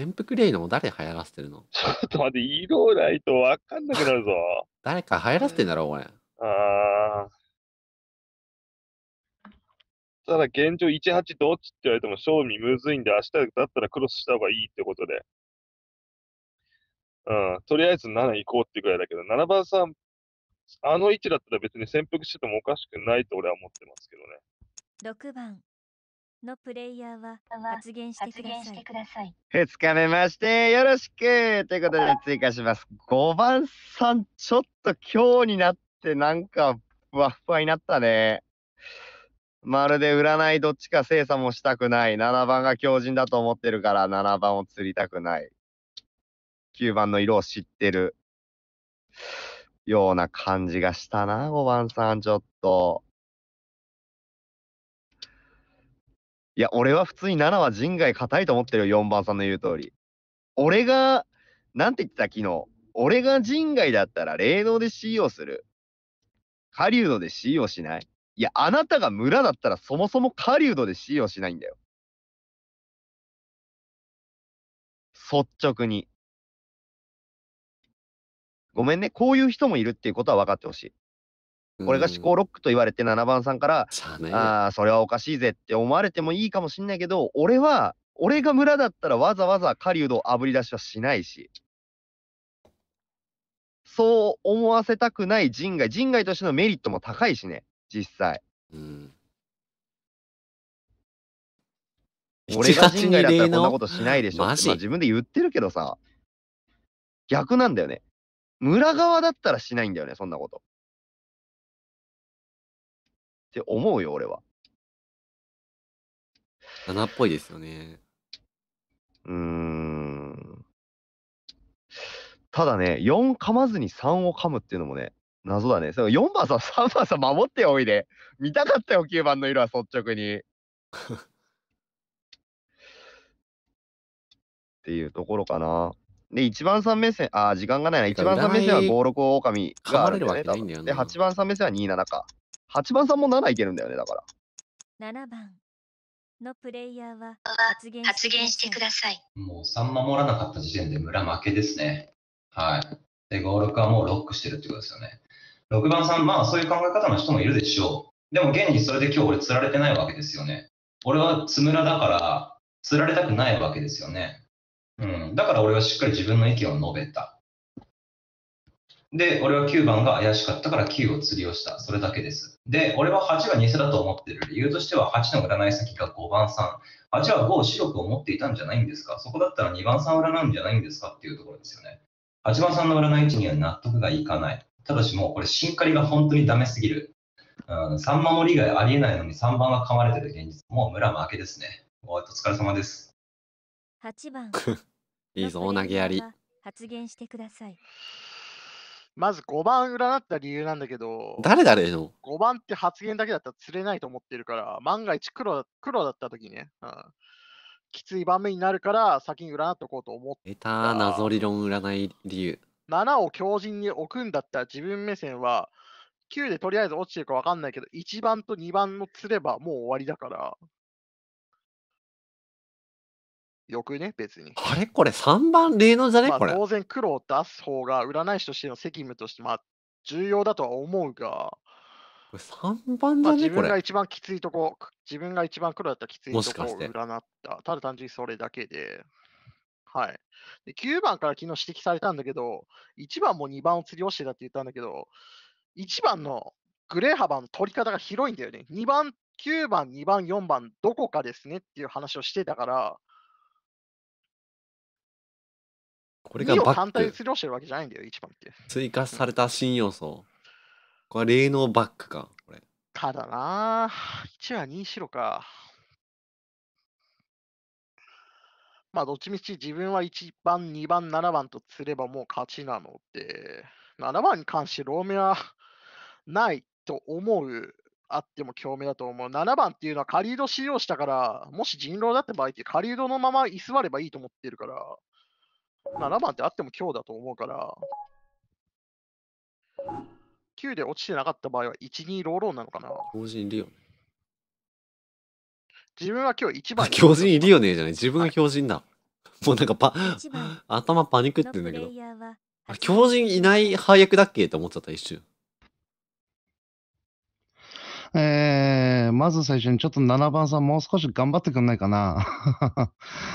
潜伏レイの誰流行らせてるのちょっと待って、色ないと分かんなくなるぞ。*laughs* 誰か流行らせてんだろ、お前。ああ。ただ現状18どっちって言われても賞味むずいんで、明日だったらクロスした方がいいってことで。うん、とりあえず7行こうってぐらいだけど、7番さん、あの位置だったら別に潜伏しててもおかしくないと俺は思ってますけどね。6番のプレイヤーは発言してください。二日目まして、よろしくということで追加します。5番さん、ちょっと今日になってなんか、ふわふわになったね。まるで占いどっちか精査もしたくない。7番が強人だと思ってるから7番を釣りたくない。9番の色を知ってるような感じがしたな、5番さん、ちょっと。いや、俺は普通に7は人外硬いと思ってるよ、4番さんの言う通り。俺が、なんて言ってた昨日。俺が人外だったら霊能で C 用する。狩人で C 用しない。いや、あなたが村だったらそもそも狩人で C 用しないんだよ。率直に。ごめんね、こういう人もいるっていうことは分かってほしい。これが思考ロックと言われて7番さんから、ああそれはおかしいぜって思われてもいいかもしんないけど俺は俺が村だったらわざわざ狩人をあぶり出しはしないしそう思わせたくない人外人外としてのメリットも高いしね実際。うん俺が人外だったらこんなことしないでしょって、自分で言ってるけどさ逆なんだよね村側だったらしないんだよねそんなことって思うよ、俺は。7っぽいですよね。うーん。ただね、4噛まずに3を噛むっていうのもね、謎だね。そ4番さん、3番さん守っておいで。見たかったよ、9番の色は率直に。*laughs* っていうところかな。で、1番さん目線、あ、時間がないな。1番さん目線は5、6、狼があるんだよね。で、8番さん目線は27か。8番さんも7いけるんだよね、だから。7番のプレイヤーは発言してください。もう3守らなかった時点で村負けですね。はい。で、5、6はもうロックしてるってことですよね。6番さん、まあそういう考え方の人もいるでしょう。でも現にそれで今日俺釣られてないわけですよね。俺はつむらだから釣られたくないわけですよね。うん。だから俺はしっかり自分の意見を述べた。で、俺は9番が怪しかったから9を釣りをした。それだけです。で、俺は8が偽だと思ってる理由としては、8の占い先が5番3。8は5を白く思っていたんじゃないんですかそこだったら2番3占うんじゃないんですかっていうところですよね。8番3の占い位置には納得がいかない。ただしもうこれ、しんかりが本当にダメすぎる。うん、3り以外ありえないのに3番が噛まれてる現実。もう村負けですね。おお疲れ様です。8番。いいぞ、投げやり。発言してください。まず5番占った理由なんだけど、誰誰の ?5 番って発言だけだったら釣れないと思ってるから、万が一黒黒だった時ね、うん、きつい場面になるから先に占っとこうと思って。た謎理論占い理由。7を強靭に置くんだったら自分目線は、9でとりあえず落ちてるか分かんないけど、1番と2番の釣ればもう終わりだから、よくね、別に。あれこれ3番例のじゃね、まあ、当然黒を出す方が占い師としての責務として、まあ、重要だとは思うが。これ3番だね、まあ、自分が一番きついとこ、自分が一番黒だったらきついとこを占った。ただ単純にそれだけで。はい。で、9番から昨日指摘されたんだけど、1番も2番を釣りをしてたって言ったんだけど、1番のグレー幅の取り方が広いんだよね。2番、9番、2番、4番、どこかですねっていう話をしてたから、これが2を反対するしてるわけじゃないんだよ、1番って。追加された新要素。これ、霊能バックか。これ。ただなぁ、1は2しろか。まあ、どっちみち自分は1番、2番、7番と釣ればもう勝ちなので、7番に関してローメはないと思う、あっても興味だと思う。7番っていうのは狩人使用したから、もし人狼だった場合って狩人のまま居座ればいいと思ってるから、7番ってあっても強だと思うから、9で落ちてなかった場合は1、2ローローなのかな。強人いるよね。自分は今日1番。強人いるよねじゃない。自分が強人だ。はい、もうなんかパ、頭パニックってんだけど。あ、強人いない配役だっけって思っちゃった一瞬。えー、まず最初にちょっと7番さんもう少し頑張ってくんないかな。*laughs*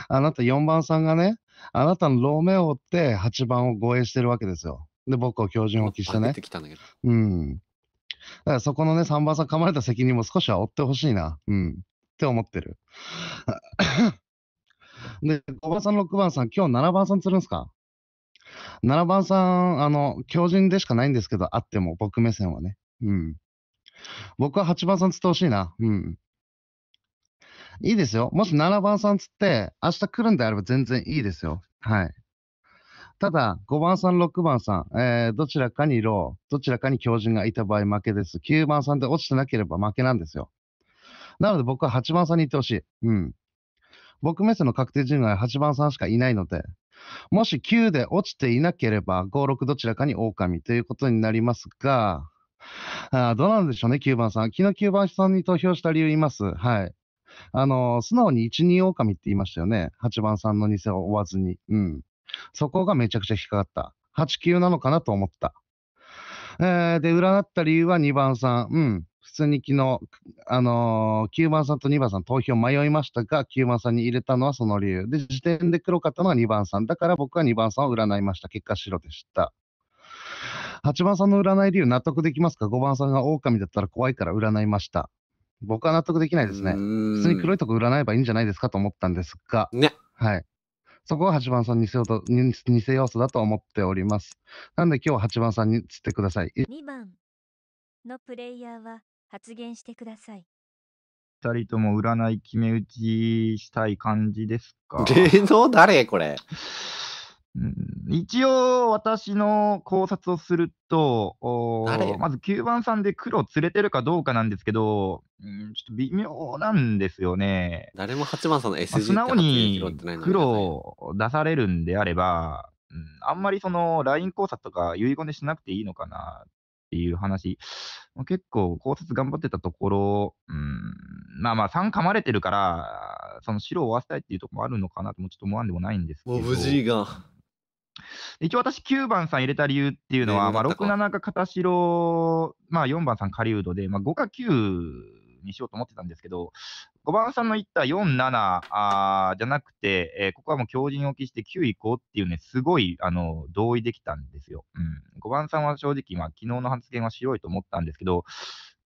あなた4番さんがね、あなたのロメを追って8番を護衛してるわけですよ。で、僕を標準をきしてね。うん。だからそこのね、3番さん噛まれた責任も少しは追ってほしいな。うん。って思ってる。*laughs* で、5番さん、6番さん、今日7番さん釣るんすか ?7 番さん、あの、強人でしかないんですけど、あっても、僕目線はね。うん。僕は8番さん釣ってほしいな。うん。いいですよ。もし7番さん釣って、明日来るんであれば全然いいですよ。はい。ただ、5番さん、6番さん、えー、どちらかにロー、どちらかに強靭がいた場合負けです。9番さんで落ちてなければ負けなんですよ。なので僕は8番さんに行ってほしい。うん。僕目線の確定順位は8番さんしかいないので、もし9で落ちていなければ、5、6どちらかに狼ということになりますが、あどうなんでしょうね、9番さん。昨日9番さんに投票した理由います。はい。あの、素直に1、2狼って言いましたよね。8番さんの偽を追わずに。うん。そこがめちゃくちゃ引っかかった。8、9なのかなと思った。えー、で、占った理由は2番さん。うん。普通に昨日、あのー、9番さんと2番さん投票迷いましたが、9番さんに入れたのはその理由。で、時点で黒かったのは2番さん。だから僕は2番さんを占いました。結果白でした。8番さんの占い理由納得できますか ?5 番さんが狼だったら怖いから占いました。僕は納得できないですね。普通に黒いとこ占えばいいんじゃないですかと思ったんですが、ね。はい。そこは8番さん偽偽要素だと思っております。なんで今日は8番さんに釣ってください。2番のプレイヤーは発言してください。2人とも占い決め打ちしたい感じですか芸能誰これ一応、私の考察をすると、まず9番さんで黒を連れてるかどうかなんですけど、うん、ちょっと微妙なんですよね。誰も8番さんの SG って、まあ、素直に黒を出されるんであれば、うん、あんまりそのライン考察とか遺言でしなくていいのかなっていう話、結構考察頑張ってたところ、うん、まあまあ3噛まれてるから、その白を合わせたいっていうところもあるのかなともちょっと思わんでもないんですけど。無事が。一応私9番さん入れた理由っていうのは、まあ、6、7が片白、まあ、4番さん狩人で、まあ、5か9にしようと思ってたんですけど、5番さんの言った4、7あじゃなくて、えー、ここはもう強靭を期して9行こうっていうね、すごいあの同意できたんですよ。うん、5番さんは正直、まあ、昨日の発言は白いと思ったんですけど、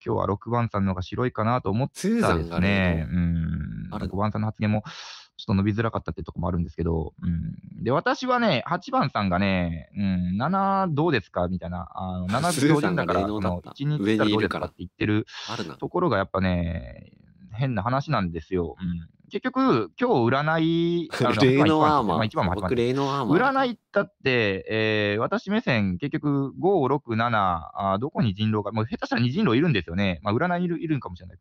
今日は6番さんの方が白いかなと思ったんですね。ねうんあくワンさんの発言も、ちょっと伸びづらかったってとこもあるんですけど、うん、で、私はね、8番さんがね、うん、7どうですかみたいな、あの7秒 *laughs* だから、1日たらどうですかって言ってるところがやっぱね、変な話なんですよ。うん結局、今日占い、*laughs* 霊のアーマー。まあ、番も8番霊のアーマー。占いだって、えー、私目線、結局、5、6、7、あどこに人狼が、もう下手したら2人狼いるんですよね。まあ、占いいるいるんかもしれない。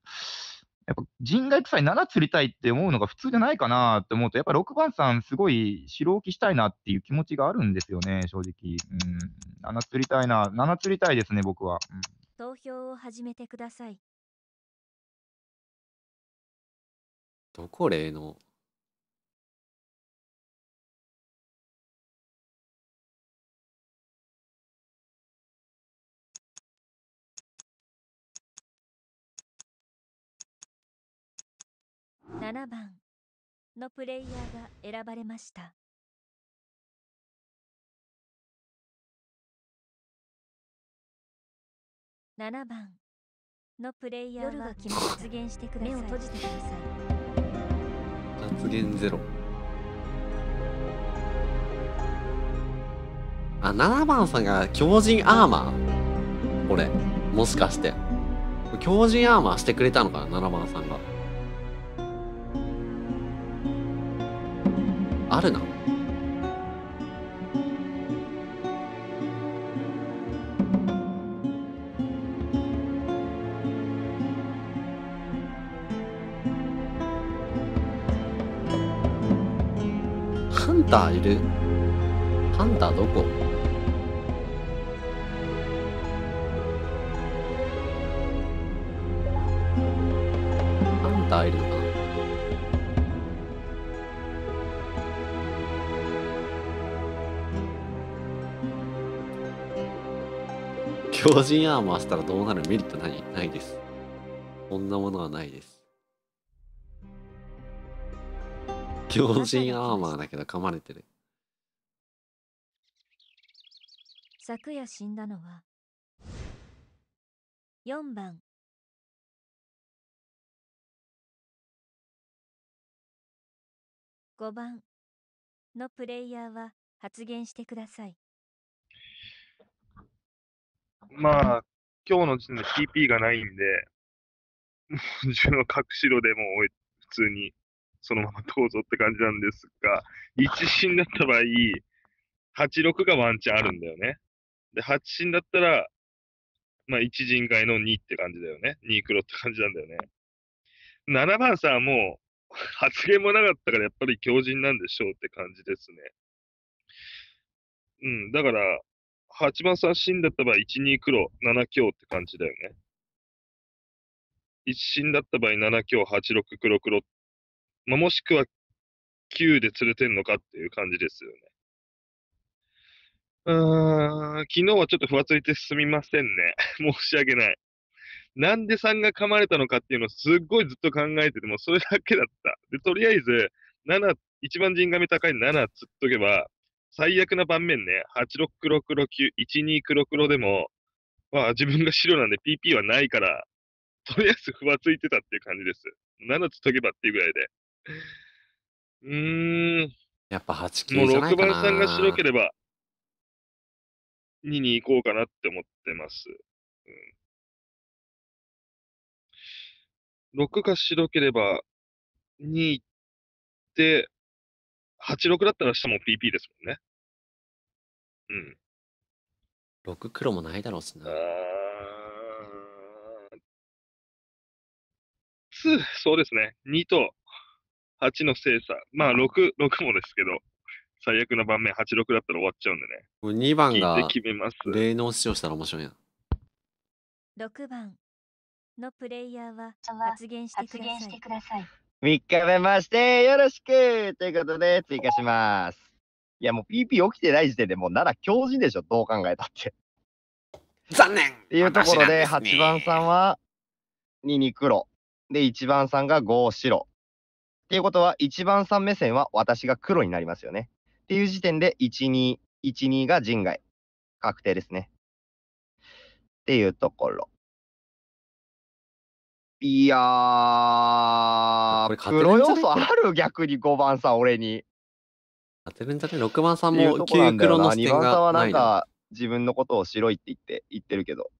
やっぱ人外臭い7釣りたいって思うのが普通じゃないかなって思うと、やっぱ6番さん、すごい白置きしたいなっていう気持ちがあるんですよね、正直。うん、7釣りたいな、7釣りたいですね、僕は。うん、投票を始めてください。どこ例の7番のプレイヤーが選ばれました。7番のプレイヤーは決現してください。目を閉じてください。発言ゼロ。あ、7番さんが強靭アーマーこれ、もしかして。強靭アーマーしてくれたのかな、7番さんが。あるなハンターいるハンターどこハンターいるのか強靭アーマーしたらどうなるメリットないないです。こんなものはないです。強靭アーマーだけど噛まれてる。昨夜死んだのは4番5番のプレイヤーは発言してください。まあ、今日の時点で TP がないんで、もう中の隠しでもう普通にそのままどうぞって感じなんですが、1進だった場合、86がワンチャンあるんだよね。で、8進だったら、まあ、1人外の2って感じだよね。2黒って感じなんだよね。7番さんもう発言もなかったからやっぱり強靭なんでしょうって感じですね。うん、だから、8番三振だった場合、1、2黒、7強って感じだよね。一振だった場合、7強、8、6黒黒、まあ、もしくは9で釣れてんのかっていう感じですよね。うーん、昨日はちょっとふわついてすみませんね。*laughs* 申し訳ない。なんで3が噛まれたのかっていうのをすっごいずっと考えてても、それだけだった。で、とりあえず、7、一番人神高い7釣っとけば、最悪な盤面ね、86黒黒9、12黒黒でも、まあ自分が白なんで PP はないから、とりあえずふわついてたっていう感じです。7つ解けばっていうぐらいで。うーん。やっぱ8級じゃないかな。もう6番さんが白ければ、2に行こうかなって思ってます。うん、6が白ければ、2行って、86だったら下も PP ですもんね。うん。6黒もないだろうしな。あそうですね。2と8の精査。まあ6、6もですけど、最悪な盤面86だったら終わっちゃうんでね。こ2番が決めます。霊能使用したら面白いな。6番のプレイヤーは発言してください。3日目ましてよろしくということで追加します。いやもう PP 起きてない時点でもうら強人でしょ、どう考えたって。残念っていうところで8番さんは2に黒。で、1番さんが5白。っていうことは1番さん目線は私が黒になりますよね。っていう時点で1、2、1、2が人外。確定ですね。っていうところ。いやー、プロ要素ある逆に5番さん、俺に。当てるんじゃね ?6 番さんも9黒の視2番さんはなんか、自分のことを白いって言って、言ってるけど。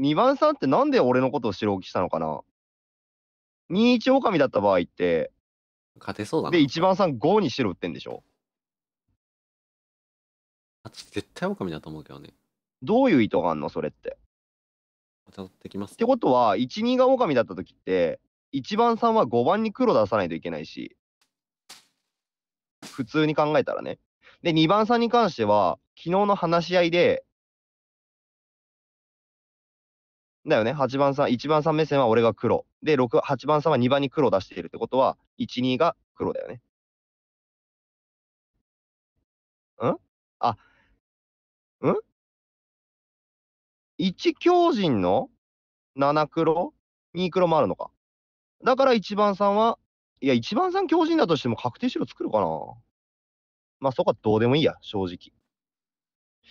2番さんってなんで俺のことを白置きしたのかな ?21 狼だった場合って、勝てそうだな。で、1番さん5に白打ってんでしょあ絶対狼だと思うけどね。どういう意図があんのそれって。辿ってきます、ね。ってことは1、2が狼だった時って1番さんは5番に黒出さないといけないし普通に考えたらね。で2番さんに関しては昨日の話し合いでだよね8番さん1番さん目線は俺が黒で8番さんは2番に黒出しているってことは12が黒だよね。うんあうん1強人の7黒 ?2 黒もあるのか。だから1番さんは、いや、1番さん強人だとしても確定白作るかな。まあ、そこはどうでもいいや、正直。っ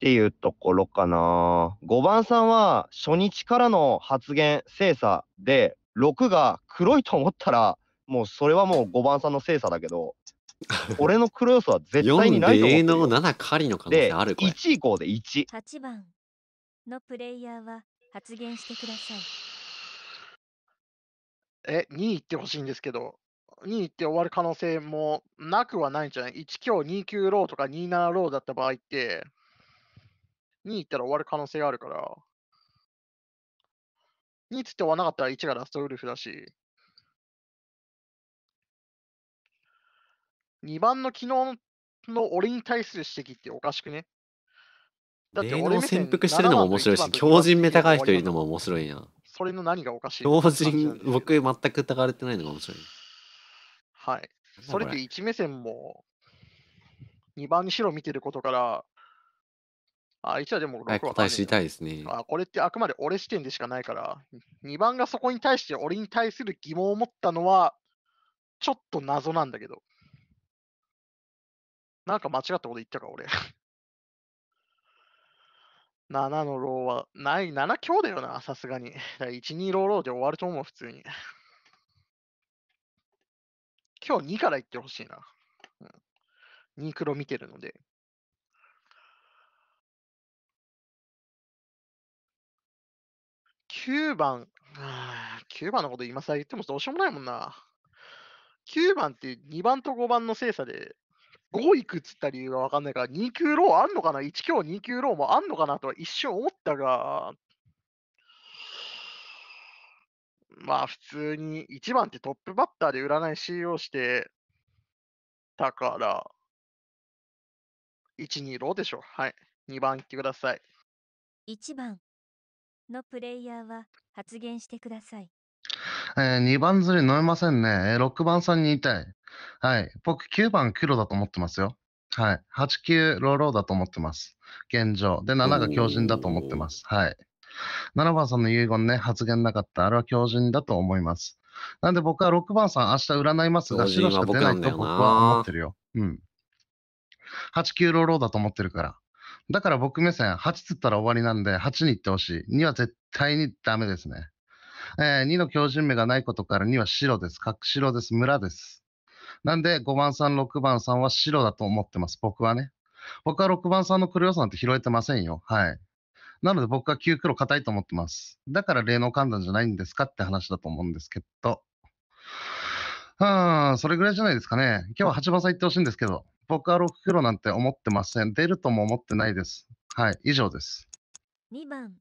ていうところかな。5番さんは初日からの発言、精査で、6が黒いと思ったら、もうそれはもう5番さんの精査だけど、*laughs* 俺の黒要素は絶対にないと思って4で永狩りの可能性あるこれ。1以降で1。8番のプレイヤーは発言してください。え、2行ってほしいんですけど、2行って終わる可能性もなくはないんじゃない ?1 強2級ローとか2 7ローだった場合って、2行ったら終わる可能性があるから、2つって終わらなかったら1がラストウルフだし、2番の昨日の俺に対する指摘っておかしくねだって俺の潜伏してるのも面白いし、強メタ高い人いるのも面白いな。それの何がおかしい強人、僕全く疑われてないのが面白い。はい。それって1目線も2番にしろ見てることから、あ一応はでも6は答え知りたいですね。あこれってあくまで俺視点でしかないから、2番がそこに対して俺に対する疑問を持ったのは、ちょっと謎なんだけど。なんか間違ったこと言ったか、俺。7 *laughs* のローは、ない、7強だよな、さすがに。*laughs* だ1、2ローローで終わると思う、普通に。*laughs* 今日2から言ってほしいな。うん、2黒見てるので。9番、9番のこと今さ言ってもどうしようもないもんな。9番って2番と5番の精査で5いくっつった理由が分かんないから、2級ローあんのかな ?1 強2級ローもあんのかなとは一瞬思ったが、まあ普通に1番ってトップバッターで占い使用してたから、1、2ローでしょ。はい。2番来ってください。1番のプレイヤーは発言してください。えー、2番ずり飲めませんね。6番さんに言いたい。はい。僕、9番黒だと思ってますよ。はい。8、9、ローローだと思ってます。現状。で、7が強靭だと思ってます。はい。7番さんの遺言ね、発言なかった。あれは強靭だと思います。なんで僕は6番さん、明日占いますが、白しか出ないと僕は思ってるよ。うん。8、9、ローローだと思ってるから。だから僕目線、8つったら終わりなんで、8に行ってほしい。2は絶対にダメですね。えー、2の強靭目がないことから2は白です。隠白です。村です。なんで5番さん、6番さんは白だと思ってます、僕はね。僕は6番さんの黒要素なんて拾えてませんよ。はい。なので僕は9黒硬いと思ってます。だから霊能判断じゃないんですかって話だと思うんですけど。うん、それぐらいじゃないですかね。今日は8番さん言ってほしいんですけど、僕は6黒なんて思ってません。出るとも思ってないです。はい、以上です。2番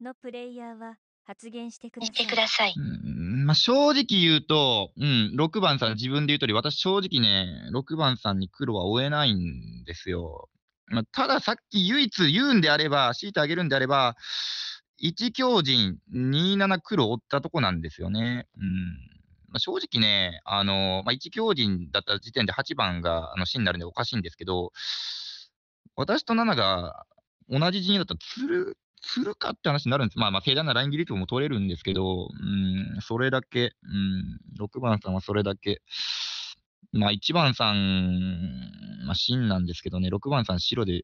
のプレイヤーは発言してください。まあ、正直言うと、うん、6番さん、自分で言うとり、私、正直ね、6番さんに黒は追えないんですよ。まあ、ただ、さっき唯一言うんであれば、強いてあげるんであれば、1強人、27黒追ったとこなんですよね。うんまあ、正直ね、あのまあ、1強人だった時点で8番があの死になるんでおかしいんですけど、私と7が同じ陣営だたら、鶴するかって話になるんです。まあまあ、正談なライン切りとも取れるんですけど、うん、それだけ、うん、6番さんはそれだけ、まあ1番さん、まあ真なんですけどね、6番さん白で、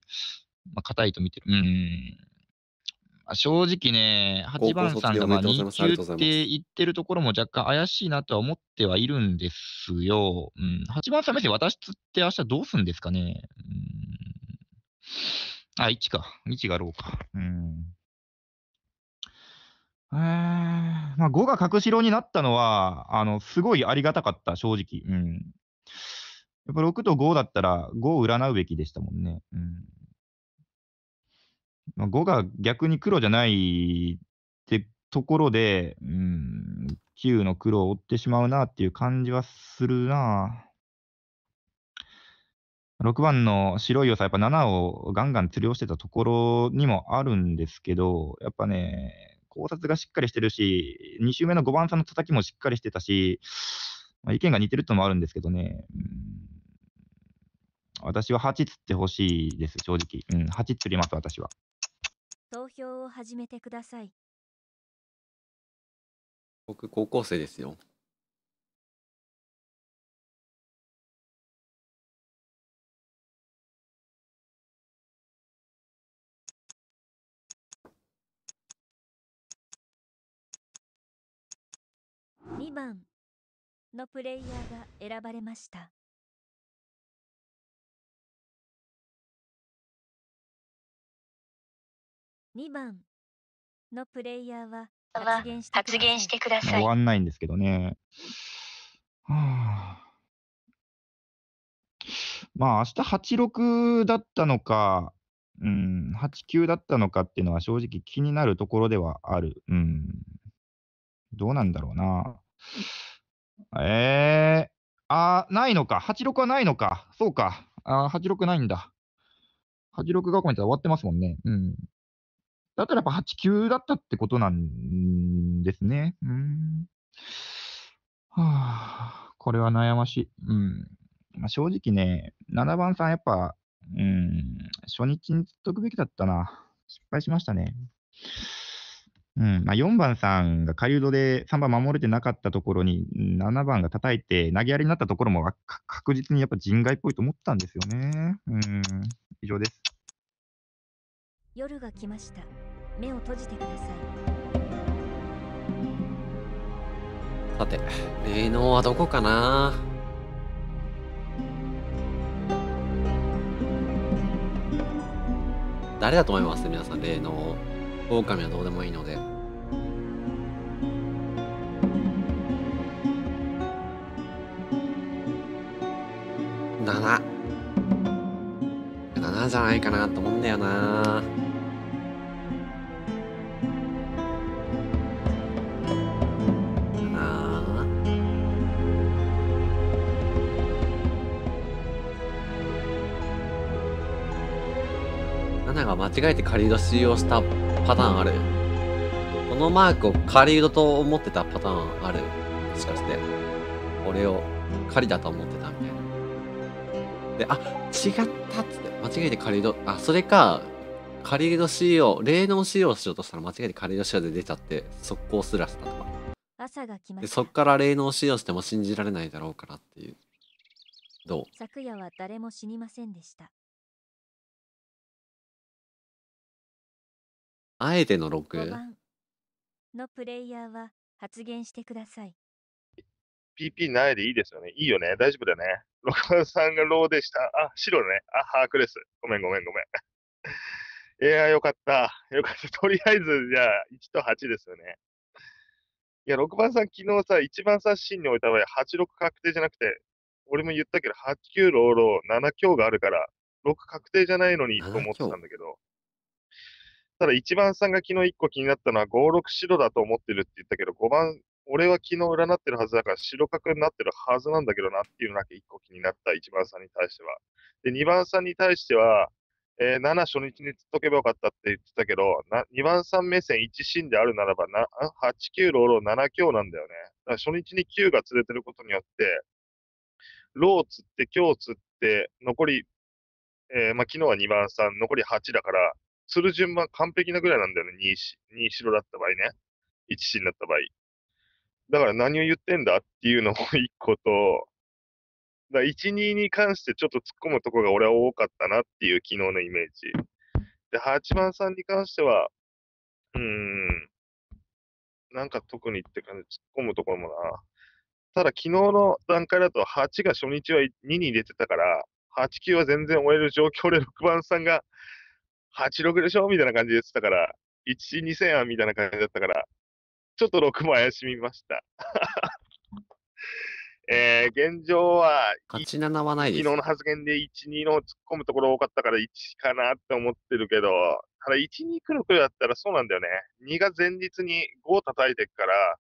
まあ硬いと見てる。うん。まあ、正直ね、8番さんがまあ2級って言ってるところも若干怪しいなとは思ってはいるんですよ。うん、8番さん目線、私って明日どうすんですかね。うんあ、1か。1がローか。うん。えー、まあ、5が角白になったのは、あの、すごいありがたかった、正直。うん。やっぱ6と5だったら、5を占うべきでしたもんね。うん。まあ、5が逆に黒じゃないってところで、うん、9の黒を追ってしまうなっていう感じはするな。6番の白いよさ、やっぱ7をガンガン釣りをしてたところにもあるんですけど、やっぱね、考察がしっかりしてるし、2周目の5番さんの叩きもしっかりしてたし、まあ、意見が似てるともあるんですけどね、私は8釣ってほしいです、正直。うん、8釣ります、私は。投票を始めてください。僕、高校生ですよ。2番のプレイヤーが選ばれました。2番のプレイヤーは発言してください。終わんないんですけどね。はあ、まあ、明日86だったのか、うん、89だったのかっていうのは正直気になるところではある。うん、どうなんだろうな。ええー、あないのか。86はないのか。そうか。あ86ないんだ。86がこいつは終わってますもんね。うん。だったらやっぱ89だったってことなんですね。うん。はあ、これは悩ましい。うん。まあ、正直ね、7番さんやっぱ、うん、初日に釣っとくべきだったな。失敗しましたね。うんまあ、4番さんが狩人で3番守れてなかったところに、7番が叩いて投げやりになったところも確実にやっぱ人外っぽいと思ったんですよね。うん、以上です。夜が来ました。目を閉じてください。さて、霊能はどこかな誰だと思います皆さん、霊能。狼はどうでもいいので77じゃないかなと思うんだよな7が間違えて仮出しをしたパターンあるこのマークを狩人と思ってたパターンあるもしかして。俺を狩りだと思ってたみたいな。で、あ、違ったっつって。間違えて狩人、あ、それか、狩人仕様、霊能仕様しようとしたら間違えて狩人仕様で出ちゃって、速攻すらしたとか。朝が来まで、そっから霊能仕様しても信じられないだろうからっていう。どう昨夜は誰も死にませんでした。あえての6。番のプレイヤーは発言してください。PP ないでいいですよね。いいよね。大丈夫だよね。6番さんがローでした。あ、白ね。あ、把握です。ごめんごめんごめん。いや、よかった。よかった。*laughs* とりあえず、じゃあ、1と8ですよね。いや、6番さん、昨日さ、1番さ、シに置いた場合、86確定じゃなくて、俺も言ったけど、8、9、ローロー、7強があるから、6確定じゃないのにと思ってたんだけど、ただ1番さんが昨日1個気になったのは5、6白だと思ってるって言ったけど、5番、俺は昨日占ってるはずだから白角になってるはずなんだけどなっていうのだけ1個気になった1番さんに対しては。で、2番さんに対しては、えー、7初日に釣っとけばよかったって言ってたけど、な2番3目線1芯であるならばな、8、9、ローロー7強なんだよね。だから初日に9が釣れてることによって、ロー釣って、強釣って、残り、えーまあ、昨日は2番3、残り8だから、する順番完璧なぐらいなんだよね。2、2白だった場合ね。1死になった場合。だから何を言ってんだっていうのも一個と、だ1、2に関してちょっと突っ込むとこが俺は多かったなっていう昨日のイメージ。で、8番さんに関しては、うーん、なんか特にって感じ、突っ込むところもな。ただ昨日の段階だと8が初日は2に入れてたから、8、9は全然終える状況で6番さんが86でしょみたいな感じで言ってたから、1、2000案みたいな感じだったから、ちょっと6も怪しみました。*laughs* えー、現状は、勝ち7はない昨日の発言で1、2の突っ込むところ多かったから1かなって思ってるけど、ただ1、2来るくだったらそうなんだよね。2が前日に5叩いてるから、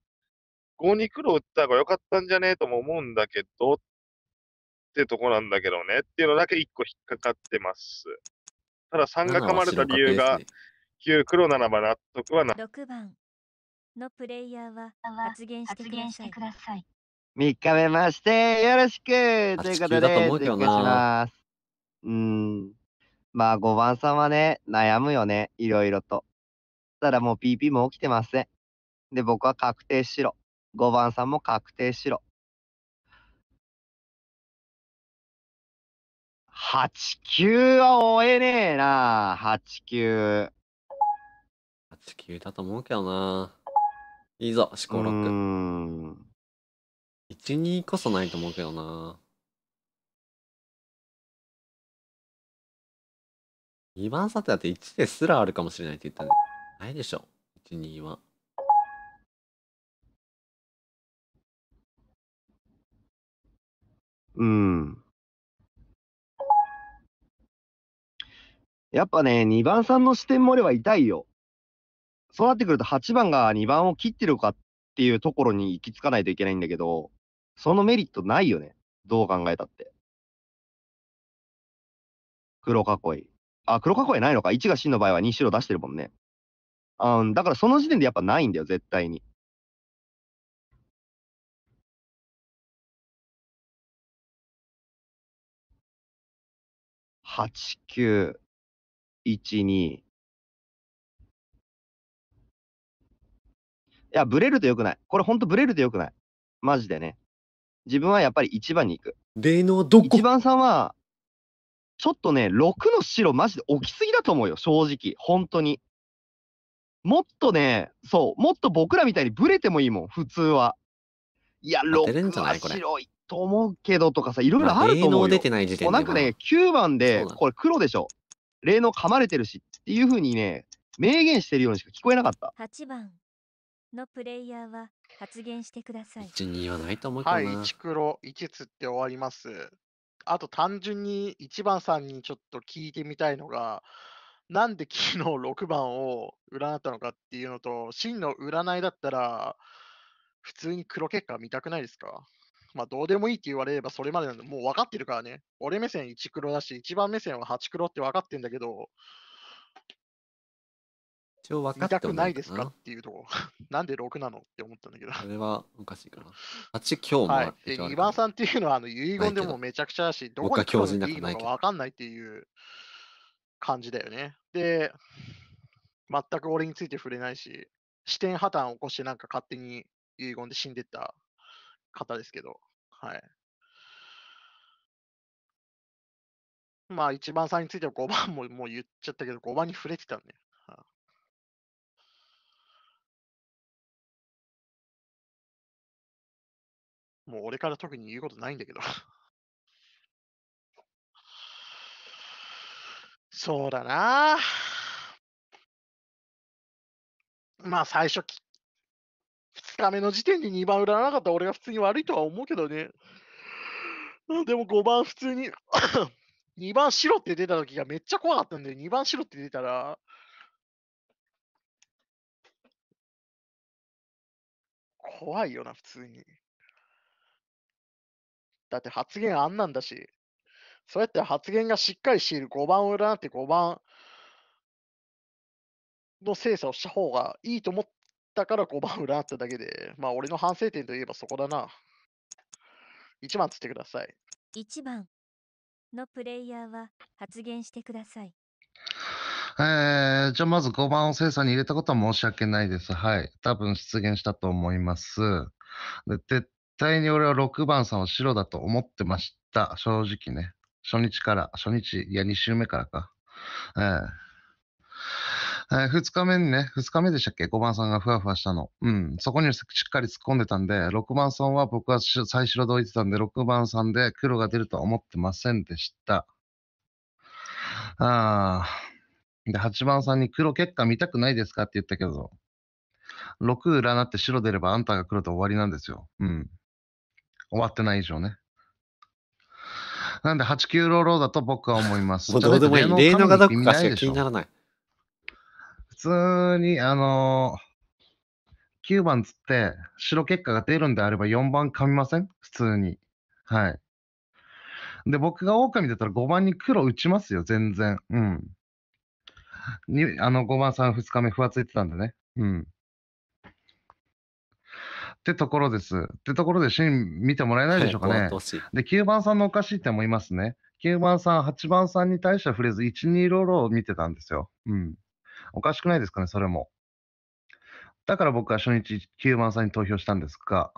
5に黒打った方が良かったんじゃねえとも思うんだけど、ってとこなんだけどねっていうのだけ1個引っかかってます。ただ3が噛まれた理由が9、黒7は納得はな。6番のプレイヤーは発言してください。3日目ましてよろしくということで、お願いします。うん。まあ5番さんはね、悩むよね、いろいろと。ただもう PP も起きてません。で、僕は確定しろ。5番さんも確定しろ。8、9は追えねえな。8、9。8、9だと思うけどな。いいぞ、四五六。一二うん。1、2こそないと思うけどな。2番さてだって1ですらあるかもしれないって言ったね。ないでしょ。1、2は。うん。やっぱね、2番さんの視点もれは痛いよ。そうなってくると8番が2番を切ってるかっていうところに行き着かないといけないんだけど、そのメリットないよね。どう考えたって。黒囲い。あ、黒囲いないのか。1が真の場合は2白出してるもんね。うん、だからその時点でやっぱないんだよ、絶対に。8、9。1、2。いや、ブレるとよくない。これほんとブレるとよくない。マジでね。自分はやっぱり1番に行く。霊能どこ ?1 番さんは、ちょっとね、6の白マジで置きすぎだと思うよ、正直。ほんとに。もっとね、そう、もっと僕らみたいにブレてもいいもん、普通は。いや、6は白いと思うけどとかさ、いろいろあると思うよ。まあ、出てない時点で。なんかね、9番で、これ黒でしょ。霊能噛まれてるしっていうふうにね、明言してるようにしか聞こえなかった。8番のプレイヤーは発言してください。1、2はないと思うはい、1黒、1つって終わります。あと単純に1番さんにちょっと聞いてみたいのが、なんで昨日6番を占ったのかっていうのと、真の占いだったら、普通に黒結果見たくないですかまあ、どうでもいいって言われればそれまでなんで、もう分かってるからね。俺目線1黒だし、一番目線は8黒って分かってんだけど、一応分かって見たくないですかっていうとこ、*laughs* なんで6なのって思ったんだけど。それはおかしいかな。8今日もはい。で、2番さんっていうのはあの遺言でもめちゃくちゃだし、どこに行くのいいのか分かんないっていう感じだよね。で、全く俺について触れないし、視点破綻を起こしてなんか勝手に遺言で死んでった方ですけど、はい。まあ、一番さんについては5番ももう言っちゃったけど、5番に触れてたんで。はもう俺から特に言うことないんだけど。*laughs* そうだな。まあ、最初きっ日目の時点で2番らなかったら俺が普通に悪いとは思うけどね。でも5番普通に2 *coughs* 番白って出た時がめっちゃ怖かったんで、2番白って出たら、怖いよな、普通に。だって発言あんなんだし、そうやって発言がしっかりしている5番をなって5番の精査をした方がいいと思ったから5番裏っただけで、まあ俺の反省点といえばそこだな。1番つってください。1番のプレイヤーは発言してください。えー、じゃあまず5番を精査に入れたことは申し訳ないです。はい。多分出現したと思います。で、絶対に俺は6番さんを白だと思ってました。正直ね。初日から、初日、いや2週目からか。えーえー、2日目にね、2日目でしたっけ ?5 番さんがふわふわしたの。うん。そこにしっかり突っ込んでたんで、6番さんは僕は最白で置いてたんで、6番さんで黒が出るとは思ってませんでした。ああ。で、8番さんに黒結果見たくないですかって言ったけど、6占って白出ればあんたが黒と終わりなんですよ。うん。終わってない以上ね。なんで、8、9ローローだと僕は思います。*laughs* どうでもいい。例のがどこか気にならない。通に、あのー、9番つって白結果が出るんであれば4番噛みません普通に。はい。で、僕が狼だったら5番に黒打ちますよ、全然。うん。にあの5番さん2日目、ふわついてたんでね。うん。ってところです。ってところでシーン見てもらえないでしょうかね。で、9番さんのおかしい点もいますね。9番さん、8番さんに対しては触れず、1、2ローを見てたんですよ。うん。おかしくないですかね、それも。だから僕は初日、9番さんに投票したんですが、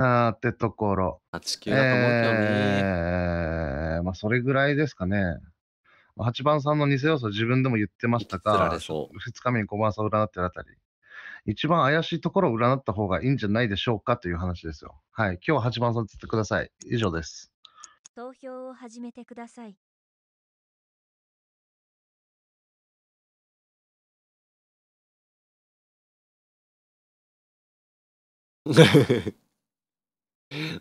あーってところ。8 9だと思うけどね。えー、まあ、それぐらいですかね。8番さんの偽要素自分でも言ってましたが、2日目に5番さんを占ってるあたり、一番怪しいところを占った方がいいんじゃないでしょうかという話ですよ。はい、今日は8番さんつってください。以上です。投票を始めてください。*laughs*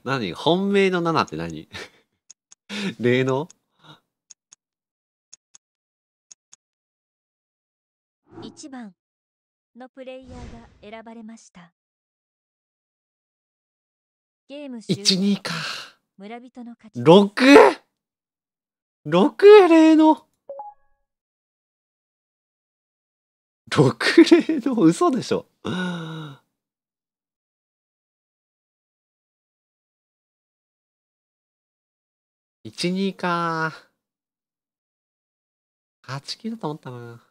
何本命の7って何例の1番のプレイヤーが選ばれましたゲーム終了12か村人の勝ち 6! 6例の6例の嘘でしょ1、2か。8 9だと思ったな。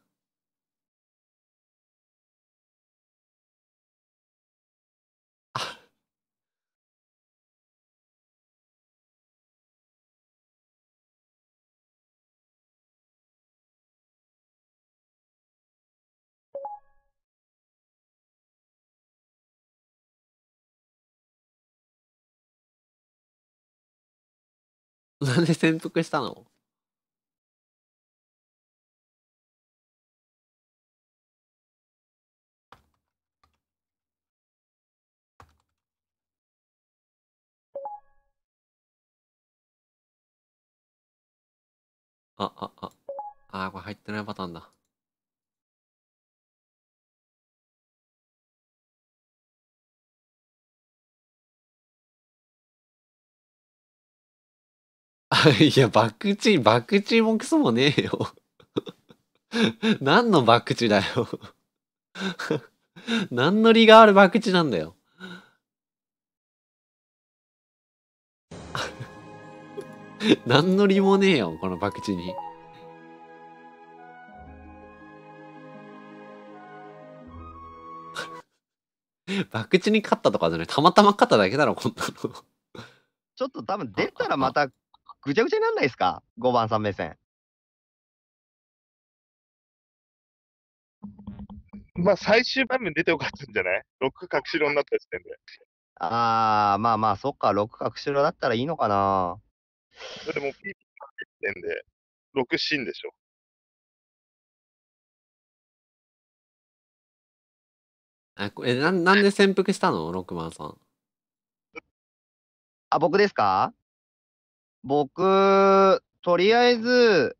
なんで潜伏したのあ、あ、あ。ああ、これ入ってないパターンだ。*laughs* いや、バクチー、バクチーもクソもねえよ *laughs* 何のバクチだよ *laughs* 何の利があるバクチなんだよ何の利もねえよ、このバクチに。バクチに勝ったとかじゃない。たまたま勝っただけだろ、こんなの。ちょっと多分出たらまたぐちゃぐちゃになんないですか ?5 番さん目線。まあ、最終場面出てよかったんじゃない ?6 角白になった時点で。ああ、まあまあ、そっか、6角白だったらいいのかな。そもピーピーってんで、6進でしょ。えこれななんで潜伏したの ?6 番さん。あ、僕ですか僕、とりあえず、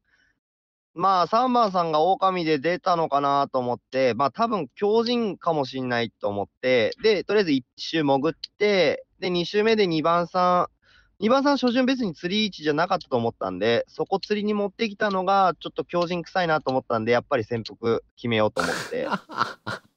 まあ、3番さんが狼で出たのかなと思って、まあ、多分強靭かもしんないと思って、で、とりあえず1周潜って、で、2周目で2番さん、2番さん初旬別に釣り位置じゃなかったと思ったんで、そこ釣りに持ってきたのが、ちょっと強靭臭いなと思ったんで、やっぱり潜伏決めようと思って。*laughs*